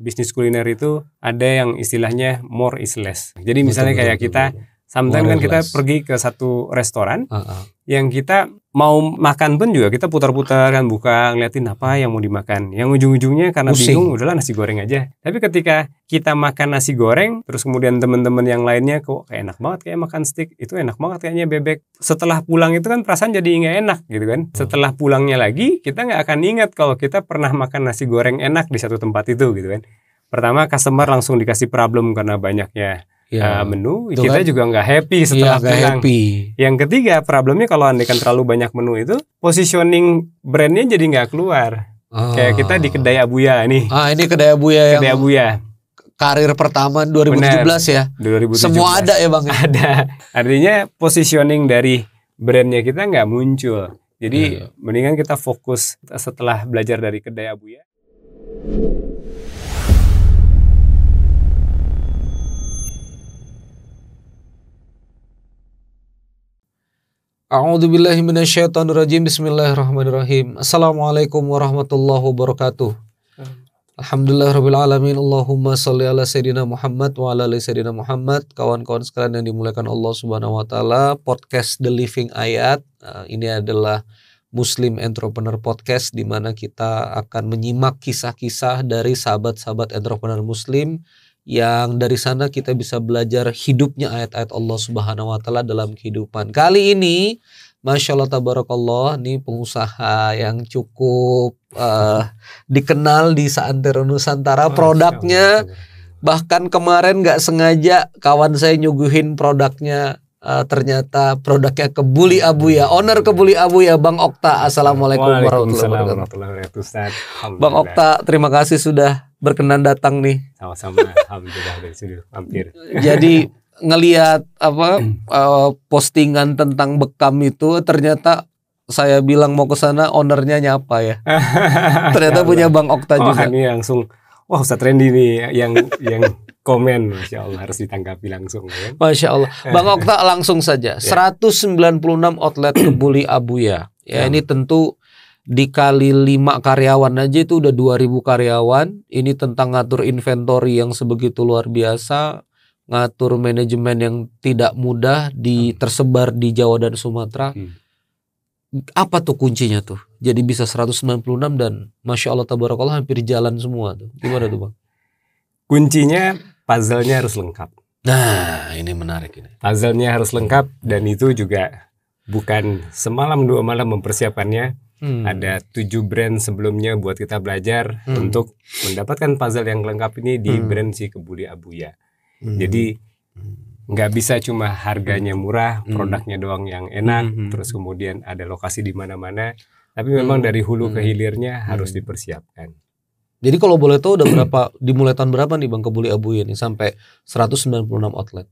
bisnis kuliner itu ada yang istilahnya more is less. Jadi misalnya betul, kayak betul, kita betul. sometimes kan kita less. pergi ke satu restoran uh -uh. yang kita mau makan pun juga kita putar-putar kan buka ngeliatin apa yang mau dimakan. Yang ujung-ujungnya karena Pusing. bingung udahlah nasi goreng aja. Tapi ketika kita makan nasi goreng terus kemudian teman-teman yang lainnya kok kayak enak banget kayak makan steak itu enak banget kayaknya bebek. Setelah pulang itu kan perasaan jadi nggak enak gitu kan. Hmm. Setelah pulangnya lagi kita nggak akan ingat kalau kita pernah makan nasi goreng enak di satu tempat itu gitu kan. Pertama customer langsung dikasih problem karena banyaknya ya, uh, menu kita kan? juga nggak happy iya, setelah ya, gak Happy. Yang ketiga problemnya kalau andaikan terlalu banyak menu itu positioning brandnya jadi nggak keluar. Ah. Kayak kita di kedai Abuya nih. Ah ini kedai Abuya kedai yang Abuya. Karir pertama 2017 ya? Bener, ya. 2017. Semua ada ya bang. Ya? Ada. Artinya positioning dari brandnya kita nggak muncul. Jadi ya. mendingan kita fokus setelah belajar dari kedai Abuya. A'udzubillahi Bismillahirrahmanirrahim. Assalamualaikum warahmatullahi wabarakatuh. Alhamdulillah rabbil alamin. Allahumma shalli ala sayyidina Muhammad wa ala ali sayyidina Muhammad. Kawan-kawan sekalian yang dimuliakan Allah Subhanahu wa taala, podcast The Living Ayat eh, ini adalah Muslim Entrepreneur Podcast di mana kita akan menyimak kisah-kisah dari sahabat-sahabat entrepreneur muslim yang dari sana kita bisa belajar hidupnya ayat-ayat Allah Subhanahu wa taala dalam kehidupan. Kali ini Masya Allah tabarakallah ini pengusaha yang cukup uh, dikenal di seantero Nusantara produknya bahkan kemarin nggak sengaja kawan saya nyuguhin produknya uh, ternyata produknya kebuli abu ya owner kebuli abu ya bang Okta assalamualaikum warahmatullahi wabarakatuh bang Okta terima kasih sudah berkenan datang nih. Sama-sama, alhamdulillah sini hampir. Jadi ngelihat apa uh, postingan tentang bekam itu ternyata saya bilang mau ke sana ownernya nyapa ya. ternyata punya Bang Okta oh, juga. ini langsung wah Ustaz Randy nih yang yang komen Masya Allah harus ditanggapi langsung ya. Kan? Masya Allah Bang Okta langsung saja 196 ya. outlet kebuli Abuya ya, ya. ini tentu dikali lima karyawan aja itu udah 2000 karyawan. Ini tentang ngatur inventory yang sebegitu luar biasa, ngatur manajemen yang tidak mudah di hmm. tersebar di Jawa dan Sumatera. Hmm. Apa tuh kuncinya tuh? Jadi bisa 196 dan Masya Allah Tabarakallah hampir jalan semua tuh. Gimana tuh Bang? Kuncinya puzzle-nya harus lengkap. Nah ini menarik ini. Puzzle-nya harus lengkap dan itu juga bukan semalam dua malam mempersiapkannya Hmm. Ada tujuh brand sebelumnya buat kita belajar hmm. untuk mendapatkan puzzle yang lengkap ini di hmm. brand si Kebuli Abuya. Hmm. Jadi hmm. nggak bisa cuma harganya hmm. murah, hmm. produknya doang yang enak, hmm. terus kemudian ada lokasi di mana-mana. Tapi memang hmm. dari hulu ke hmm. hilirnya hmm. harus dipersiapkan. Jadi kalau boleh tahu udah berapa dimulai tahun berapa nih Bang Kebuli Abuya ini sampai 196 outlet?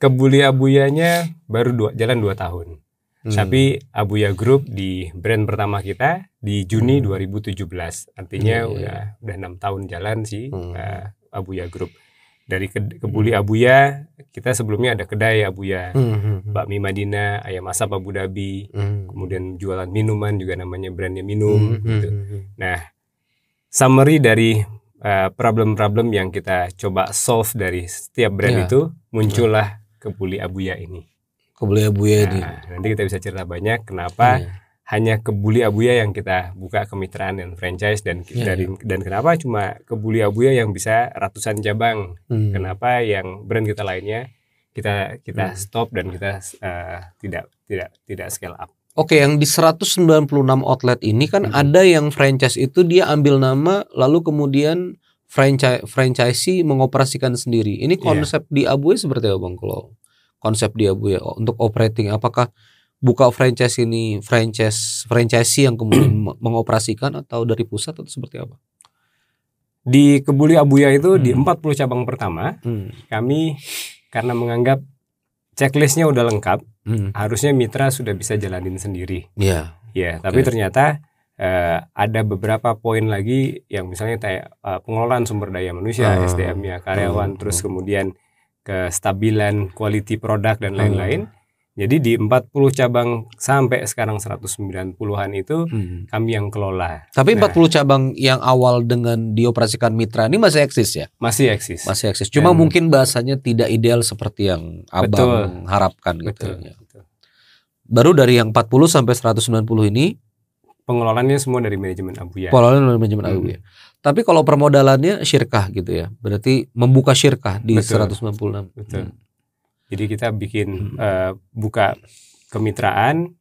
Kebuli Abuyanya baru dua, jalan 2 tahun. Hmm. Tapi Abuya Group di brand pertama kita di Juni hmm. 2017. Artinya hmm. udah iya. udah enam tahun jalan sih hmm. uh, Abuya Group. Dari ke, kebuli hmm. Abuya, kita sebelumnya ada kedai Abuya, hmm, hmm. bakmi Madinah, ayam asap Abu Dhabi, hmm. kemudian jualan minuman juga namanya brandnya minum. Hmm. Gitu. Nah, summary dari eh, problem-problem uh, yang kita coba solve dari setiap brand yeah. itu muncullah kebuli Abuya ini. Kebuli Abuya nah, di. Nanti kita bisa cerita banyak kenapa yeah. hanya Kebuli Abuya yang kita buka kemitraan dan franchise dan yeah, dari, yeah. dan kenapa cuma Kebuli Abuya yang bisa ratusan cabang. Hmm. Kenapa yang brand kita lainnya kita kita hmm. stop dan kita uh, tidak tidak tidak scale up. Oke, yang di 196 outlet ini kan hmm. ada yang franchise itu dia ambil nama lalu kemudian franchise franchisee mengoperasikan sendiri. Ini iya. konsep yeah. di Abuya seperti apa Bang kalau konsep dia Bu ya untuk operating apakah buka franchise ini franchise franchise yang kemudian mengoperasikan atau dari pusat atau seperti apa? Di Kebuli Abuya itu hmm. di 40 cabang pertama hmm. kami karena menganggap checklistnya udah lengkap hmm. harusnya mitra sudah bisa jalanin sendiri. ya Yeah. Ya yeah, okay. tapi ternyata Uh, ada beberapa poin lagi yang misalnya kayak uh, pengelolaan sumber daya manusia uh, ah, SDM-nya karyawan uh, terus kemudian kestabilan quality produk dan hmm. lain-lain. Hmm. Jadi di 40 cabang sampai sekarang 190-an itu hmm. kami yang kelola. Tapi nah, 40 cabang yang awal dengan dioperasikan mitra ini masih eksis ya? Masih eksis. Masih eksis. Cuma dan, mungkin bahasanya tidak ideal seperti yang Abang betul, harapkan gitu. Betul, ya. betul. Baru dari yang 40 sampai 190 ini pengelolaannya semua dari manajemen Abuya. Pengelolaan dari manajemen hmm. Abuya. Tapi kalau permodalannya syirkah gitu ya. Berarti membuka syirkah di Betul. 196. Betul. Hmm. Jadi kita bikin hmm. uh, buka kemitraan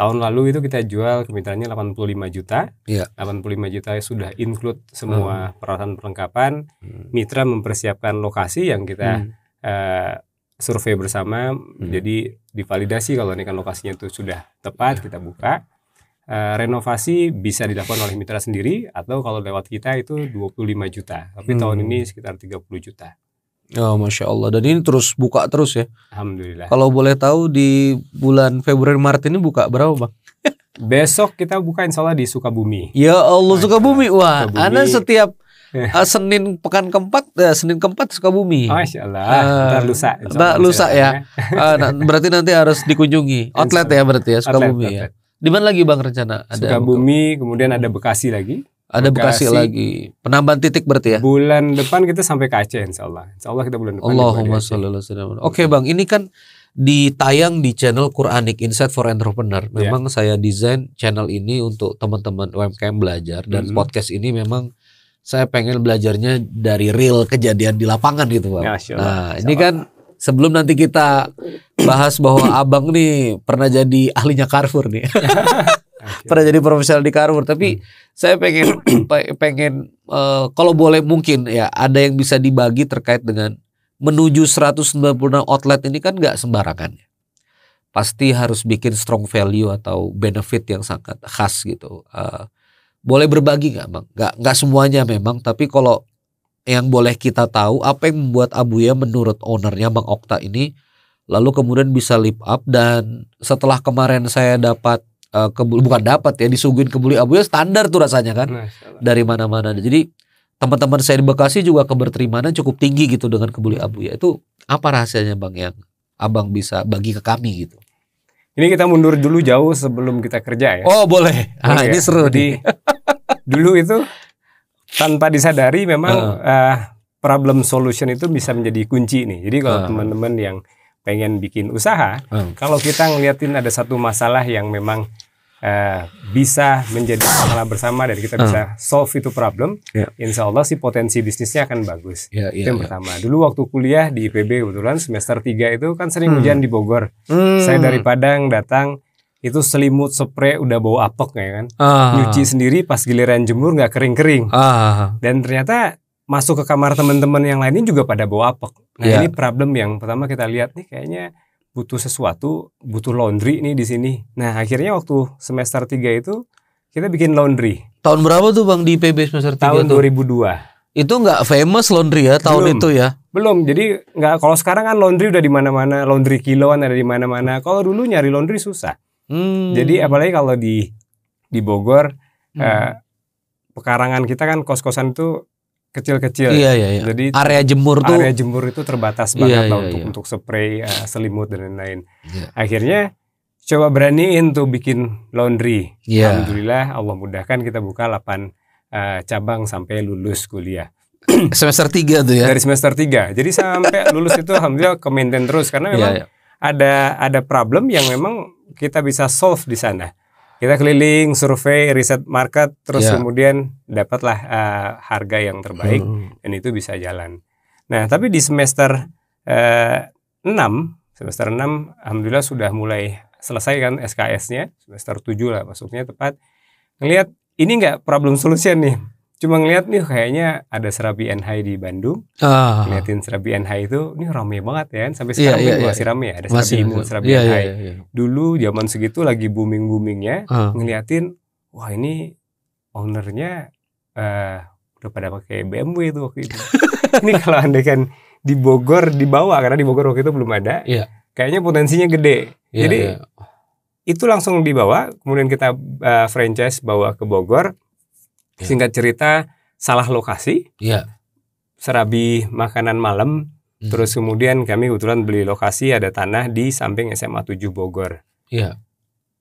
tahun lalu itu kita jual kemitraannya 85 juta. Ya. 85 juta sudah include semua hmm. peralatan perlengkapan. Hmm. Mitra mempersiapkan lokasi yang kita hmm. uh, survei bersama. Hmm. Jadi divalidasi kalau ini kan lokasinya itu sudah tepat iya. kita buka. Eh, renovasi bisa dilakukan oleh mitra sendiri atau kalau lewat kita itu 25 juta. Tapi hmm. tahun ini sekitar 30 juta. Oh, masya Allah. Dan ini terus buka terus ya. Alhamdulillah. Kalau boleh tahu di bulan Februari Maret ini buka berapa, bang? Besok kita buka Insya Allah di Sukabumi. Ya Allah nah, Sukabumi. Wah, Sukabumi. setiap uh, Senin pekan keempat, uh, Senin keempat Sukabumi. Masya Allah. Uh, lusa. lusa ya. uh, berarti nanti harus dikunjungi. Outlet ya berarti ya Sukabumi outlet, ya. Di mana lagi Bang rencana? Ada Sukabumi, kemudian ada Bekasi lagi. Ada Bekasi, Bekasi lagi. Penambahan titik berarti ya? Bulan depan kita sampai ke Aceh insya Allah. Insya Allah kita bulan depan. Allahumma sallallahu Oke Oke Bang, ini kan ditayang di channel Quranic Insight for Entrepreneur. Ya. Memang yeah. saya desain channel ini untuk teman-teman UMKM belajar dan mm -hmm. podcast ini memang saya pengen belajarnya dari real kejadian di lapangan gitu, Bang. Ya, Nah, ini kan sebelum nanti kita bahas bahwa abang nih pernah jadi ahlinya Carrefour nih. Pernah jadi profesional di Carrefour, tapi hmm. saya pengen pengen uh, kalau boleh mungkin ya ada yang bisa dibagi terkait dengan menuju 196 outlet ini kan nggak sembarangan ya. Pasti harus bikin strong value atau benefit yang sangat khas gitu. Uh, boleh berbagi nggak bang? Nggak nggak semuanya memang, tapi kalau yang boleh kita tahu apa yang membuat Abuya menurut ownernya Bang Okta ini lalu kemudian bisa lip up dan setelah kemarin saya dapat uh, eh, ke, bukan dapat ya disuguhin kebuli Abuya standar tuh rasanya kan dari mana-mana jadi teman-teman saya di Bekasi juga keberterimaan cukup tinggi gitu dengan kebuli Abuya itu apa rahasianya Bang yang Abang bisa bagi ke kami gitu ini kita mundur dulu jauh sebelum kita kerja ya. Oh boleh. nah ini ya? ini seru di dulu itu tanpa disadari memang uh. Uh, problem solution itu bisa menjadi kunci nih. Jadi kalau uh. teman-teman yang pengen bikin usaha, uh. kalau kita ngeliatin ada satu masalah yang memang uh, bisa menjadi masalah bersama dan kita uh. bisa solve itu problem, yeah. insya Allah si potensi bisnisnya akan bagus. Yeah, yeah, itu ya, yang yeah. pertama. Dulu waktu kuliah di IPB kebetulan semester 3 itu kan sering hmm. hujan di Bogor. Hmm. Saya dari Padang datang itu selimut spray udah bawa apok ya kan ah. nyuci sendiri pas giliran jemur nggak kering kering ah. dan ternyata masuk ke kamar teman-teman yang lainnya juga pada bawa apok. nah yeah. ini problem yang pertama kita lihat nih kayaknya butuh sesuatu butuh laundry nih di sini nah akhirnya waktu semester 3 itu kita bikin laundry tahun berapa tuh bang di PB semester 3 tahun tuh? 2002 itu nggak famous laundry ya tahun itu ya belum jadi nggak kalau sekarang kan laundry udah di mana-mana laundry kiloan ada di mana-mana kalau dulu nyari laundry susah Hmm. Jadi apalagi kalau di di Bogor hmm. eh, pekarangan kita kan kos-kosan itu kecil-kecil. Iya, ya. iya, iya. Jadi area jemur tuh area jemur itu terbatas banget iya, iya, lah untuk iya. untuk spray uh, selimut dan lain-lain. Yeah. Akhirnya coba beraniin tuh bikin laundry. Yeah. Alhamdulillah Allah mudahkan kita buka 8 uh, eh, cabang sampai lulus kuliah. semester 3 tuh ya. Dari semester 3. Jadi sampai lulus itu alhamdulillah ke terus karena iya, memang yeah, yeah ada ada problem yang memang kita bisa solve di sana. Kita keliling, survei, riset market, terus yeah. kemudian dapatlah uh, harga yang terbaik hmm. dan itu bisa jalan. Nah, tapi di semester uh, eh, 6, semester 6 alhamdulillah sudah mulai selesai kan SKS-nya, semester 7 lah masuknya tepat. Ngelihat ini enggak problem solution nih cuma ngeliat nih kayaknya ada serabi high di Bandung. Ah. Ngeliatin serabi high itu ini rame banget ya sampai iya, sekarang yeah, yeah, masih rame ya ada serabi masih, serabi yeah, NH. Yeah, yeah, yeah. Dulu zaman segitu lagi booming-boomingnya ah. ngeliatin wah ini ownernya uh, udah pada pakai BMW itu waktu itu. ini kalau andai kan di Bogor dibawa karena di Bogor waktu itu belum ada. Yeah. Kayaknya potensinya gede. Yeah, Jadi yeah. itu langsung dibawa kemudian kita uh, franchise bawa ke Bogor Yeah. Singkat cerita, salah lokasi. Yeah. Serabi makanan malam. Mm. Terus kemudian kami kebetulan beli lokasi ada tanah di samping SMA 7 Bogor. Iya. Yeah.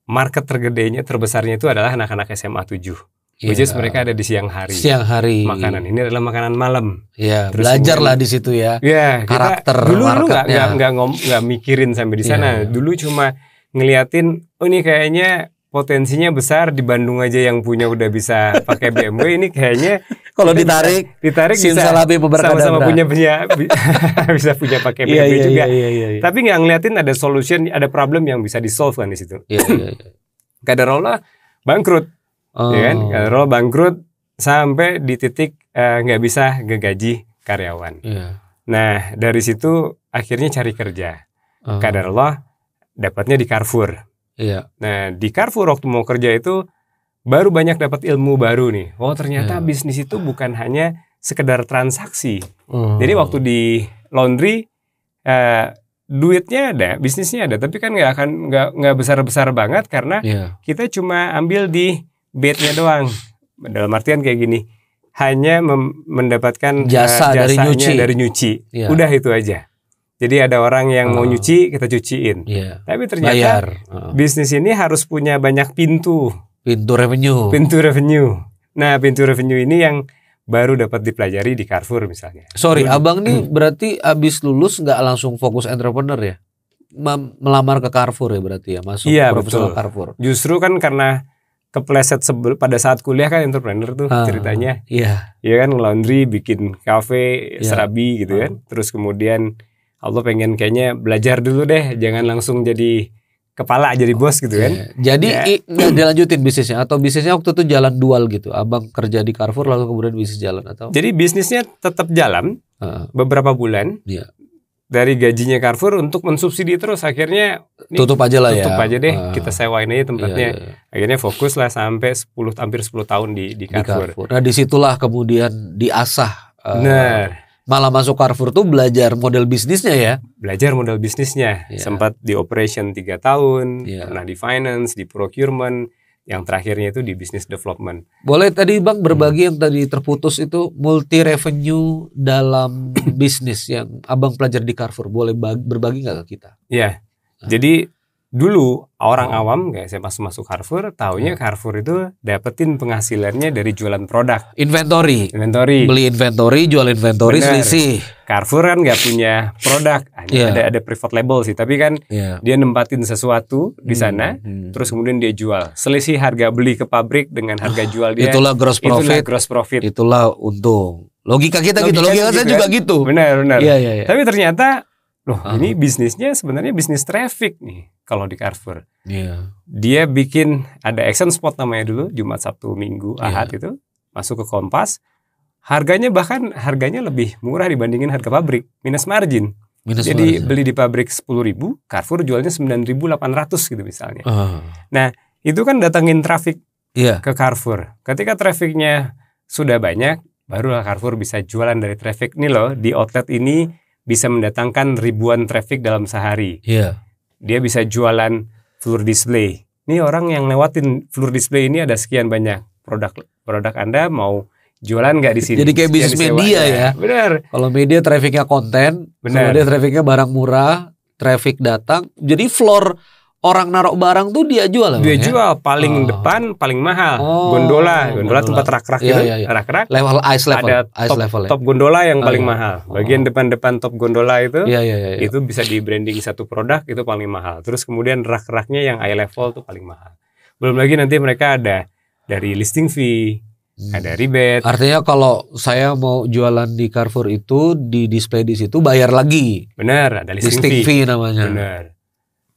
Market tergedenya terbesarnya itu adalah anak-anak SMA 7. Yeah. Which is mereka ada di siang hari. Siang hari. Makanan ini adalah makanan malam. Iya. Yeah. Belajarlah di situ ya. Iya. Yeah, karakter. Kita, dulu nggak nggak mikirin sampai di sana. Yeah. Dulu cuma ngeliatin, oh ini kayaknya potensinya besar di Bandung aja yang punya udah bisa pakai BMW ini kayaknya kalau ditarik bisa, ditarik bisa sama-sama punya punya bisa punya pakai BMW iya, iya, juga. Iya, iya, iya. Tapi nggak ngeliatin ada solution, ada problem yang bisa di solve kan di situ. Kader iya, iya, iya. Allah bangkrut, oh. ya kan? Kadarola oh. bangkrut sampai di titik eh, nggak uh, bisa gegaji karyawan. Yeah. Nah dari situ akhirnya cari kerja. Oh. Kadarola dapatnya di Carrefour. Iya. Nah, di Carrefour waktu mau kerja itu baru banyak dapat ilmu baru nih. Oh, ternyata iya. bisnis itu bukan hanya sekedar transaksi. Hmm. Jadi waktu di laundry eh, duitnya ada, bisnisnya ada, tapi kan nggak akan nggak nggak besar besar banget karena iya. kita cuma ambil di bednya doang. Dalam artian kayak gini, hanya mendapatkan jasa uh, dari nyuci. Dari nyuci. Iya. Udah itu aja. Jadi ada orang yang oh. mau nyuci kita cuciin. Yeah. Tapi ternyata Bayar. Oh. bisnis ini harus punya banyak pintu. Pintu revenue. Pintu revenue. Nah pintu revenue ini yang baru dapat dipelajari di Carrefour misalnya. Sorry, Lalu, abang nih berarti abis lulus nggak langsung fokus entrepreneur ya? Melamar ke Carrefour ya berarti ya masuk yeah, profesional Carrefour. Justru kan karena kepleset sebel pada saat kuliah kan entrepreneur tuh uh, ceritanya. Iya. Iya kan laundry, bikin cafe, yeah. serabi gitu uh. kan. Ah. Terus kemudian Allah pengen kayaknya belajar dulu deh, jangan langsung jadi kepala jadi bos gitu kan. Iya. Jadi ya. nggak dilanjutin bisnisnya atau bisnisnya waktu itu jalan dual gitu. Abang kerja di Carrefour lalu kemudian bisnis jalan atau? Jadi bisnisnya tetap jalan uh, beberapa bulan. Iya. Dari gajinya Carrefour untuk mensubsidi terus akhirnya tutup aja lah tutup ya. Tutup aja deh, uh, kita sewain aja tempatnya. Iya, iya. iya. Akhirnya fokus lah sampai 10 hampir 10 tahun di di Carrefour. Di Carrefour. Nah, disitulah kemudian diasah uh, Nah malah masuk Carrefour tuh belajar model bisnisnya ya? Belajar model bisnisnya. Yeah. Sempat di operation tiga tahun, yeah. pernah di finance, di procurement, yang terakhirnya itu di business development. Boleh tadi Bang hmm. berbagi hmm. yang tadi terputus itu multi revenue dalam bisnis yang Abang pelajar di Carrefour. Boleh berbagi nggak ke kita? Iya. Yeah. Nah. Jadi dulu orang oh. awam kayak saya masuk masuk Carrefour tahunya ya. Carrefour itu dapetin penghasilannya dari jualan produk inventory inventory beli inventory jual inventory Bener. selisih Carrefour kan nggak punya produk yeah. Ya. ada ada private label sih tapi kan yeah. dia nempatin sesuatu di hmm, sana hmm. terus kemudian dia jual selisih harga beli ke pabrik dengan harga ah, jual dia itulah gross profit itulah gross profit itulah untung logika kita logika gitu logika kita saya juga gitu benar benar ya, ya, ya. tapi ternyata Loh, ah. ini bisnisnya sebenarnya bisnis traffic nih kalau di Carrefour. Yeah. Dia bikin ada action spot namanya dulu Jumat, Sabtu, Minggu, iya. Ahad yeah. itu masuk ke Kompas. Harganya bahkan harganya lebih murah dibandingin harga pabrik, minus margin. Minus Jadi margin. beli di pabrik 10.000, Carrefour jualnya 9.800 gitu misalnya. Uh. Nah, itu kan datangin traffic yeah. ke Carrefour. Ketika trafficnya sudah banyak, barulah Carrefour bisa jualan dari traffic nih loh di outlet ini bisa mendatangkan ribuan traffic dalam sehari. Yeah. Dia bisa jualan floor display. Ini orang yang lewatin floor display ini ada sekian banyak produk produk Anda mau jualan nggak di sini. Jadi kayak bisnis media ya. ya. Benar. Kalau media trafficnya konten, Benar. media trafficnya barang murah, traffic datang. Jadi floor orang narok barang tuh dia jual dia ya? jual paling oh. depan paling mahal oh. gondola gondola, gondola. tempat rak-rak iya, gitu iya, iya. rak-rak level ice level ada ice top, level ya. top gondola yang paling oh, iya. mahal bagian oh. depan-depan top gondola itu iya, iya, iya, itu bisa di branding satu produk itu paling mahal terus kemudian rak-raknya yang eye level tuh paling mahal belum lagi nanti mereka ada dari listing fee hmm. ada ribet. Artinya kalau saya mau jualan di Carrefour itu di display di situ bayar lagi. Benar, ada listing, listing fee. fee namanya. Benar.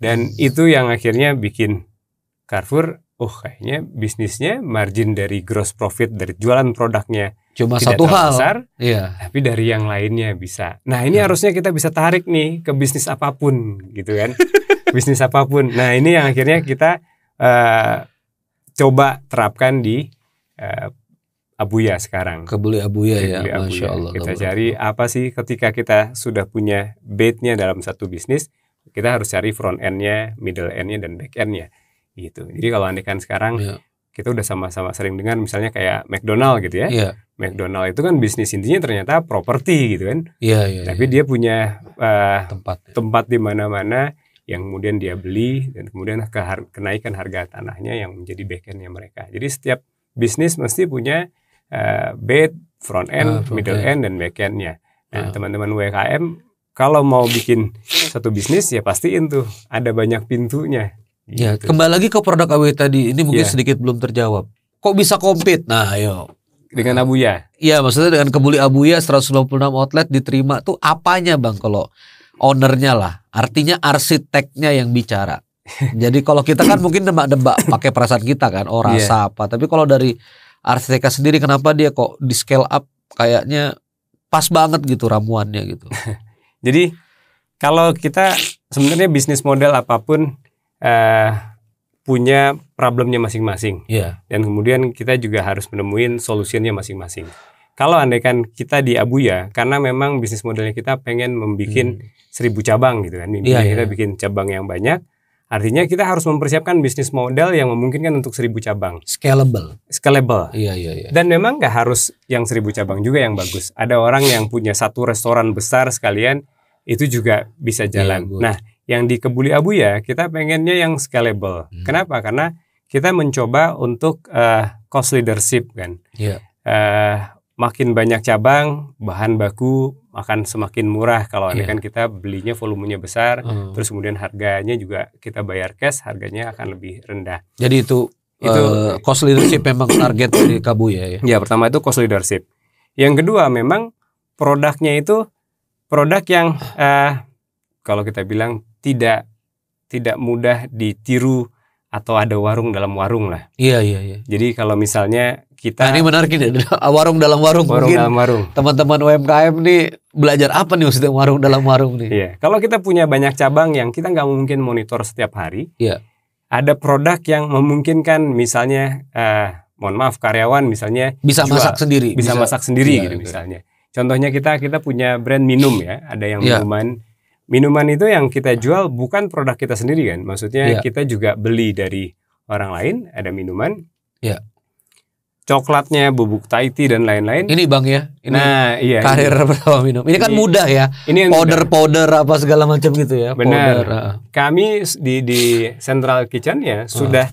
Dan itu yang akhirnya bikin Carrefour, oh kayaknya bisnisnya margin dari gross profit dari jualan produknya cuma tidak satu hal besar, iya. tapi dari yang lainnya bisa. Nah ini hmm. harusnya kita bisa tarik nih ke bisnis apapun gitu kan, bisnis apapun. Nah ini yang akhirnya kita uh, coba terapkan di uh, Abuya sekarang. Kebuli Abuya ya, Abuya. masya Allah. Kita cari apa sih ketika kita sudah punya baitnya dalam satu bisnis, kita harus cari front end-nya, middle end-nya, dan back end-nya gitu. Jadi kalau kan sekarang yeah. kita udah sama-sama sering dengan misalnya kayak McDonald gitu ya. Yeah. McDonald itu kan bisnis intinya ternyata properti gitu kan. Iya yeah, Yeah, Tapi yeah. dia punya uh, tempat ya. tempat di mana-mana yang kemudian dia beli dan kemudian har kenaikan harga tanahnya yang menjadi back end-nya mereka. Jadi setiap bisnis mesti punya uh, bed, front end, uh, front middle end, end dan back endnya. Nah, ah. teman-teman uh. WKM kalau mau bikin satu bisnis ya pastiin tuh ada banyak pintunya. Ya, gitu. kembali lagi ke produk AW tadi ini mungkin ya. sedikit belum terjawab. Kok bisa kompet? Nah, ayo. Dengan Abuya. Iya, maksudnya dengan kebuli Abuya 196 outlet diterima tuh apanya Bang kalau ownernya lah. Artinya arsiteknya yang bicara. Jadi kalau kita kan mungkin debak-debak pakai perasaan kita kan, oh rasa yeah. apa. Tapi kalau dari arsiteknya sendiri kenapa dia kok di scale up kayaknya pas banget gitu ramuannya gitu. Jadi kalau kita sebenarnya bisnis model apapun uh, punya problemnya masing-masing. Yeah. Dan kemudian kita juga harus menemuin solusinya masing-masing. Kalau andaikan kita di Abuya, karena memang bisnis modelnya kita pengen membuat hmm. seribu cabang gitu kan, Yeah, iya, kita yeah. kita bikin cabang yang banyak, Artinya kita harus mempersiapkan bisnis model yang memungkinkan untuk seribu cabang. Scalable. Scalable. Iya iya iya. Dan memang nggak harus yang seribu cabang juga yang bagus. Ada orang yang punya satu restoran besar sekalian itu juga bisa iya, jalan. Iya, nah, yang di Kebuli Abu ya kita pengennya yang scalable. Hmm. Kenapa? Karena kita mencoba untuk uh, cost leadership kan. Iya. Uh, makin banyak cabang, bahan baku, akan semakin murah kalau yeah. kan kita belinya volumenya besar, hmm. terus kemudian harganya juga kita bayar cash, harganya akan lebih rendah. Jadi itu itu uh, cost leadership memang target dari Kabu ya, ya. Ya, pertama itu cost leadership. Yang kedua memang produknya itu produk yang uh, kalau kita bilang tidak tidak mudah ditiru atau ada warung dalam warung lah. Iya iya iya. Jadi kalau misalnya kita nah, ini menarik ini warung dalam warung. Warung Mungkin dalam warung. Teman-teman UMKM nih belajar apa nih maksudnya warung dalam warung nih? Iya. Kalau kita punya banyak cabang yang kita nggak mungkin monitor setiap hari. Iya. Ada produk yang memungkinkan misalnya uh, mohon maaf karyawan misalnya bisa jual, masak sendiri. Bisa, bisa masak sendiri iya, gitu misalnya. Contohnya kita kita punya brand minum ya, ada yang iya minuman itu yang kita jual bukan produk kita sendiri kan maksudnya yeah. kita juga beli dari orang lain ada minuman yeah. coklatnya bubuk tea dan lain-lain ini bang ya ini nah iya karir ini. minum ini, kan ini kan mudah ya ini powder powder apa segala macam gitu ya benar powder. kami di di Central Kitchen ya sudah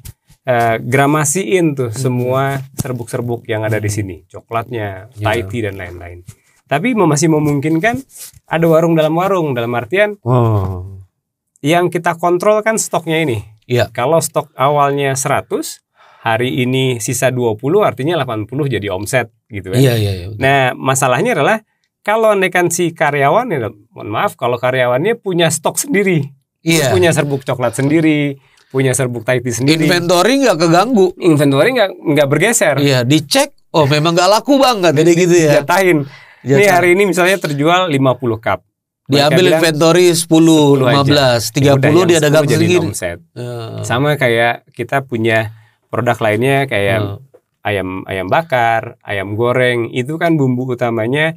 Uh, gramasiin tuh hmm. semua serbuk-serbuk yang ada di hmm. sini, coklatnya, yeah. tea dan lain-lain tapi masih memungkinkan ada warung dalam warung dalam artian oh. yang kita kontrol kan stoknya ini ya. kalau stok awalnya 100 hari ini sisa 20 artinya 80 jadi omset gitu kan. Iya, iya, iya. Nah, masalahnya adalah kalau andaikan si karyawan ya, mohon maaf kalau karyawannya punya stok sendiri. Iya. punya serbuk coklat sendiri, punya serbuk taiti sendiri. Inventory nggak keganggu. Inventory nggak nggak bergeser. Iya, dicek Oh memang nggak laku banget jadi gitu ya. Jatahin. Ini iya, hari ini misalnya terjual 50 cup. Diambil bilang, inventory 10, 10 15, 30 ya udah, dia dagang sedikit. gini. Iya. Sama kayak kita punya produk lainnya kayak hmm. ayam ayam bakar, ayam goreng, itu kan bumbu utamanya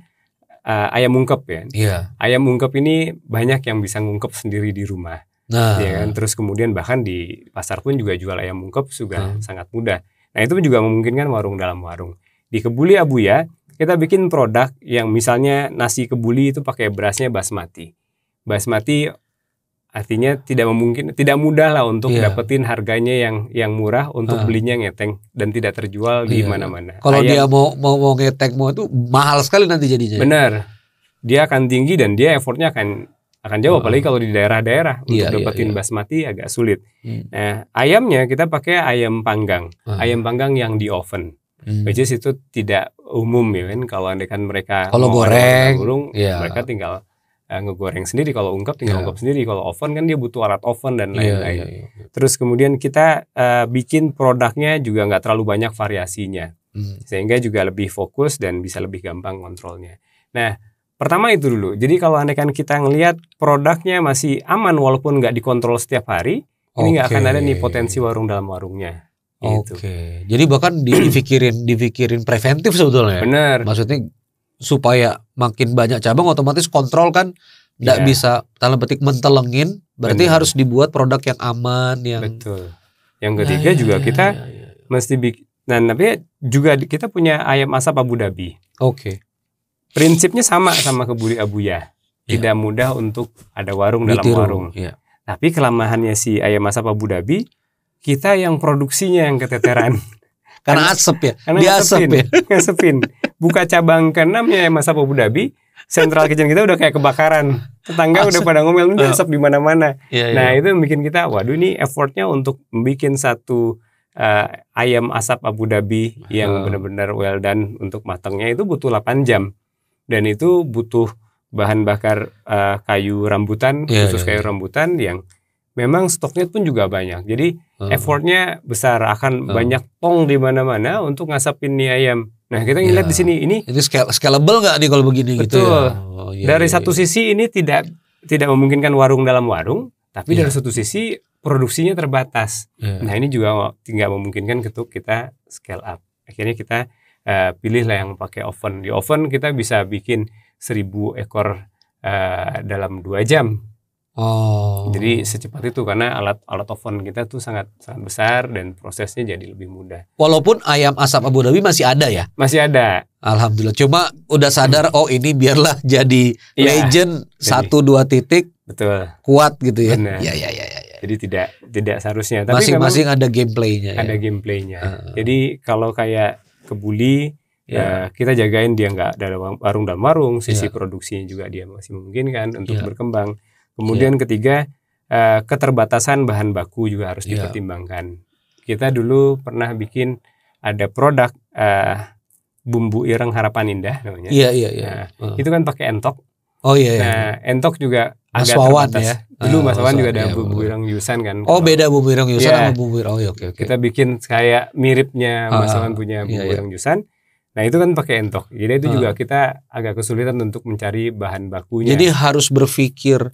uh, ayam ungkep ya. ya. Ayam ungkep ini banyak yang bisa ngungkep sendiri di rumah. Nah. Ya kan? Terus kemudian bahkan di pasar pun juga jual ayam ungkep sudah hmm. sangat mudah. Nah, itu juga memungkinkan warung dalam warung. Di Kebuli Abuya kita bikin produk yang misalnya nasi kebuli itu pakai berasnya basmati. Basmati artinya tidak memungkin tidak mudah lah untuk yeah. dapetin harganya yang yang murah untuk uh. belinya ngeteng dan tidak terjual di iya. mana-mana. Kalau dia mau mau mau ngeteng mau itu mahal sekali nanti jadinya. Benar. Dia akan tinggi dan dia effortnya akan akan jauh uh. apalagi kalau di daerah-daerah iya, untuk iya, dapetin yeah, yeah. basmati agak sulit. Hmm. Nah, ayamnya kita pakai ayam panggang. Uh. Ayam panggang yang di oven Hmm. Which is itu tidak umum ya kan kalau andai kan mereka kalau goreng burung yeah. mereka tinggal uh, ngegoreng sendiri kalau ungkap tinggal yeah. ungkep sendiri kalau oven kan dia butuh alat oven dan iya, lain-lain. Yeah, yeah, yeah. Terus kemudian kita uh, bikin produknya juga nggak terlalu banyak variasinya. Hmm. Sehingga juga lebih fokus dan bisa lebih gampang kontrolnya. Nah, Pertama itu dulu. Jadi kalau andaikan kita ngelihat produknya masih aman walaupun nggak dikontrol setiap hari, okay. ini nggak akan ada nih potensi warung dalam warungnya. Gitu. Oke. Jadi bahkan dipikirin dipikirin preventif sebetulnya. Ya. Benar. Maksudnya supaya makin banyak cabang otomatis kontrol kan tidak yeah. bisa dalam petik mentelengin berarti Bener. harus dibuat produk yang aman yang betul yang ya, ketiga ya, juga ya, kita ya, ya, ya. mesti bikin nah tapi juga kita punya ayam asap Abu Dhabi oke okay. prinsipnya sama sama kebuli Abu ya iya. tidak mudah untuk ada warung Ditiru, dalam warung ya. tapi kelemahannya si ayam asap Abu Dhabi kita yang produksinya yang keteteran. Karena asep ya. Karena dia asep ya. Ngasepin. Buka cabang ke-6 ya masa Abu Dhabi, sentral kitchen kita udah kayak kebakaran. Tetangga asep. udah pada ngomel ini asap di mana-mana. Ya, ya. Nah, itu bikin kita waduh ini effortnya untuk bikin satu uh, ayam asap Abu Dhabi yang benar-benar well done untuk matangnya itu butuh 8 jam. Dan itu butuh bahan bakar uh, kayu rambutan, yeah, khusus yeah, kayu iya. rambutan yang memang stoknya pun juga banyak. Jadi hmm. effortnya besar akan hmm. banyak tong di mana-mana untuk ngasapin nih ayam. Nah kita ya. ngeliat ya. di sini ini itu scalable nggak nih kalau begini Betul. gitu ya? Oh, iya, dari iya, satu iya. sisi ini tidak tidak memungkinkan warung dalam warung, tapi ya. dari satu sisi produksinya terbatas. Ya. Nah ini juga nggak memungkinkan ketuk kita scale up. Akhirnya kita uh, pilih lah yang pakai oven. Di oven kita bisa bikin seribu ekor uh, dalam dua jam Oh. Jadi secepat itu karena alat alat oven kita tuh sangat sangat besar dan prosesnya jadi lebih mudah. Walaupun ayam asap Abu Dhabi masih ada ya? Masih ada. Alhamdulillah. Cuma udah sadar oh ini biarlah jadi ya, legend satu dua titik. Betul. Kuat gitu ya. Benar. Ya ya ya ya. Jadi tidak tidak seharusnya. Tapi masing-masing ada gameplaynya. Ya? Ada ya? gameplaynya. Uh. Jadi kalau kayak kebuli iya. Ya, kita jagain dia nggak ada warung dan warung, sisi yeah. produksinya juga dia masih memungkinkan untuk yeah. berkembang. Kemudian yeah. ketiga uh, keterbatasan bahan baku juga harus yeah. dipertimbangkan. Kita dulu pernah bikin ada produk uh, bumbu ireng harapan indah namanya. Iya iya iya. Nah, itu kan pakai entok. Oh iya. iya. Nah entok juga Mas agak Wawan ya. terbatas. ya. Dulu Mas Wawan juga ada iya, bumbu ireng Yusan kan. Oh kalau, beda bumbu ireng Yusan yeah. sama bumbu ireng. Oh iya, oke okay, oke. Okay. Kita bikin kayak miripnya ah, Mas Wawan punya iya, bumbu iya, ireng Yusan. Nah itu kan pakai entok. Jadi itu ah. juga kita agak kesulitan untuk mencari bahan bakunya. Jadi harus berpikir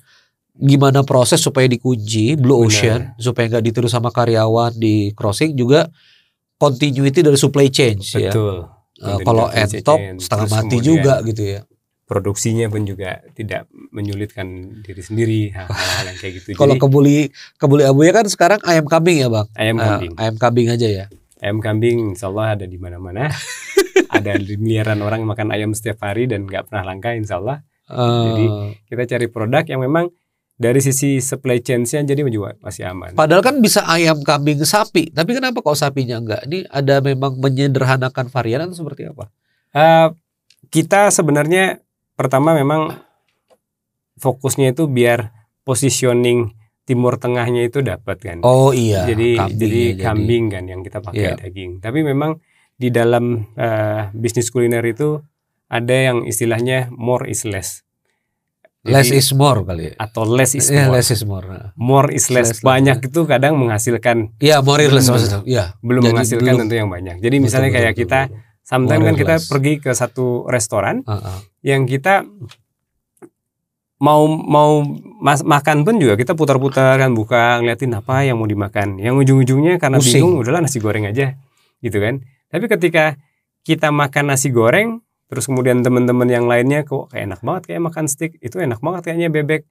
gimana proses supaya dikunci Blue Ocean supaya nggak ditiru sama karyawan di crossing juga continuity dari supply chain ya. Betul. ya. Uh, kalau entok setengah setengah mati juga gitu ya. Produksinya pun juga tidak menyulitkan diri sendiri hal-hal yang kayak gitu. kalau kebuli kebuli abu ya kan sekarang ayam kambing ya bang. Ayam ah, kambing. ayam kambing aja ya. Ayam kambing insyaallah ada di mana-mana. ada miliaran orang makan ayam setiap hari dan nggak pernah langka insyaallah Uh, Jadi kita cari produk yang memang dari sisi supply chain-nya jadi menjual masih aman. Padahal kan bisa ayam, kambing, sapi. Tapi kenapa kok sapinya enggak? Ini ada memang menyederhanakan varian atau seperti apa? Uh, kita sebenarnya pertama memang fokusnya itu biar positioning Timur Tengahnya itu dapat kan. Oh iya. Jadi kambing, jadi kambing jadi. kan yang kita pakai yeah. daging. Tapi memang di dalam uh, bisnis kuliner itu ada yang istilahnya more is less. Jadi, less is more kali ya. Atau less is yeah, more. less is more. Nah. More is less. less banyak less. itu kadang menghasilkan. Iya, yeah, more is less maksudnya. Yeah. Belum iya. menghasilkan belum, tentu yang banyak. Jadi misalnya betul, kayak betul, kita betul. sometimes kan kita less. pergi ke satu restoran uh -uh. yang kita mau mau mas, makan pun juga kita putar-putar kan buka ngeliatin apa yang mau dimakan. Yang ujung-ujungnya karena Pusing. bingung udahlah nasi goreng aja gitu kan. Tapi ketika kita makan nasi goreng terus kemudian teman-teman yang lainnya kok kayak enak banget kayak makan steak itu enak banget kayaknya bebek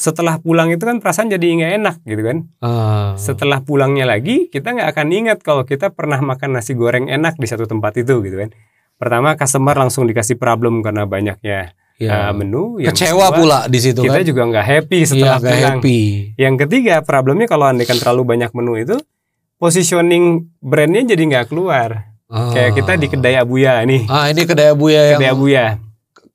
setelah pulang itu kan perasaan jadi nggak enak gitu kan uh. setelah pulangnya lagi kita nggak akan ingat kalau kita pernah makan nasi goreng enak di satu tempat itu gitu kan pertama customer langsung dikasih problem karena banyaknya ya. uh, menu yang kecewa kedua, pula di situ kita kan? juga nggak happy iya, setelah ya, pulang happy. yang ketiga problemnya kalau andaikan terlalu banyak menu itu positioning brandnya jadi nggak keluar Ah. Kayak kita di kedai Abuya nih. Ah, ini kedai Abuya yang Kedai Abuya.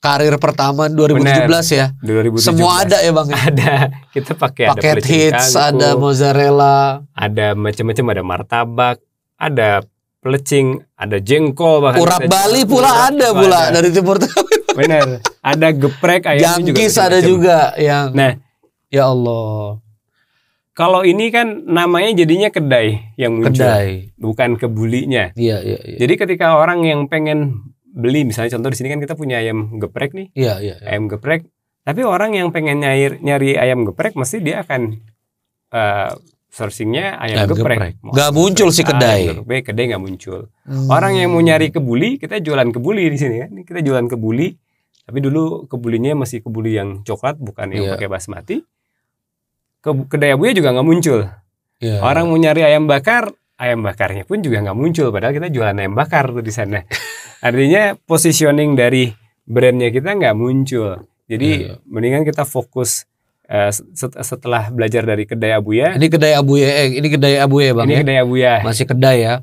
Karir pertama 2017 Bener, ya. 2017. Semua ada ya, Bang. Ya? Ada. Kita pakai Paket ada hits, kangkung, ada mozzarella, ada macam-macam, ada martabak, ada plecing, ada jengkol bahkan. Urap ada Bali jengkol, pula ada pula ada. dari timur tengah. Benar. Ada geprek ayam juga. Jangkis ada juga yang Nah, ya Allah. Kalau ini kan namanya jadinya kedai yang muncul, kedai. bukan kebulinya. Iya, iya, iya. Jadi ketika orang yang pengen beli, misalnya contoh di sini kan kita punya ayam geprek nih. Iya, iya. iya. Ayam geprek. Tapi orang yang pengen nyair nyari ayam geprek, mesti dia akan uh, sourcingnya ayam, ayam geprek. geprek. Gak muncul si kedai. Ayam geprek, kedai gak muncul. Hmm. Orang yang mau nyari kebuli, kita jualan kebuli di sini kan. Kita jualan kebuli. Tapi dulu kebulinya masih kebuli yang coklat, bukan yang yeah. pakai basmati ke kedai abunya juga nggak muncul. Yeah. Orang mau nyari ayam bakar, ayam bakarnya pun juga nggak muncul. Padahal kita jualan ayam bakar tuh di sana. Artinya positioning dari brandnya kita nggak muncul. Jadi yeah. mendingan kita fokus uh, setelah belajar dari kedai Abuya. Ini kedai Abuya, eh, ini kedai Abuya bang. Ini ya? kedai Abuya. Masih kedai ya.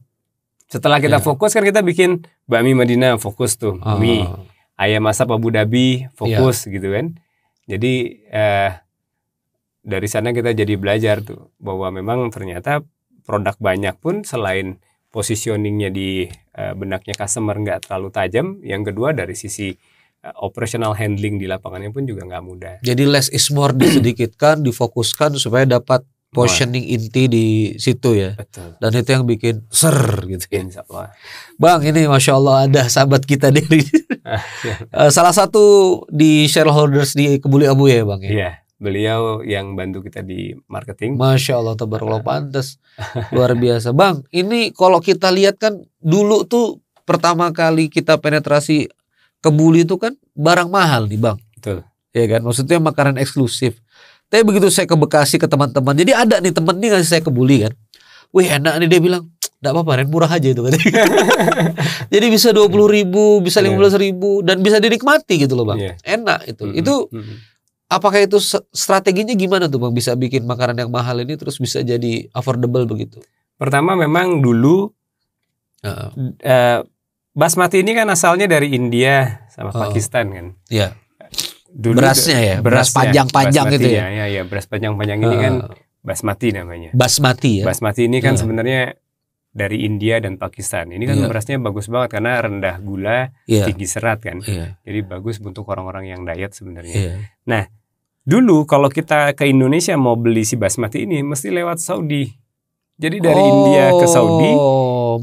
Setelah kita yeah. fokus kan kita bikin bakmi Madinah fokus tuh oh. mie ayam masak Abu Dhabi fokus yeah. gitu kan. Jadi uh, dari sana kita jadi belajar tuh bahwa memang ternyata produk banyak pun selain positioningnya di uh, benaknya customer nggak terlalu tajam, yang kedua dari sisi uh, operational handling di lapangannya pun juga nggak mudah. Jadi less is more disedikitkan, difokuskan supaya dapat positioning inti di situ ya. Betul. Dan itu yang bikin ser gitu ya. Insya Allah. Bang ini masya Allah ada sahabat kita dari ah, iya. eh, salah satu di shareholders di Kebuli Abu ya bang ya. Yeah beliau yang bantu kita di marketing. Masya Allah tebar tabarakallah pantas luar biasa bang. Ini kalau kita lihat kan dulu tuh pertama kali kita penetrasi kebuli itu kan barang mahal nih bang. Betul. Ya kan maksudnya makanan eksklusif. Tapi begitu saya ke Bekasi ke teman-teman, jadi ada nih teman nih ngasih saya kebuli kan. Wih enak nih dia bilang, Gak apa-apa, Ren, murah aja itu kan. Jadi bisa dua puluh ribu, bisa iya. lima belas ribu, dan bisa dinikmati gitu loh bang. Yeah. Enak itu. Mm -hmm. Itu mm -hmm Apakah itu strateginya gimana tuh Bang bisa bikin makanan yang mahal ini terus bisa jadi affordable begitu? Pertama memang dulu uh, uh, basmati ini kan asalnya dari India sama uh, Pakistan kan. Iya. Dulu berasnya ya, beras panjang-panjang gitu ya. Iya, iya, beras panjang-panjang uh, ini kan basmati namanya. Basmati ya. Basmati ini kan uh. sebenarnya dari India dan Pakistan. Ini kan yeah. berasnya bagus banget karena rendah gula, yeah. tinggi serat kan. Yeah. Jadi bagus untuk orang-orang yang diet sebenarnya. Yeah. Nah, Dulu kalau kita ke Indonesia mau beli si basmati ini mesti lewat Saudi. Jadi dari oh, India ke Saudi,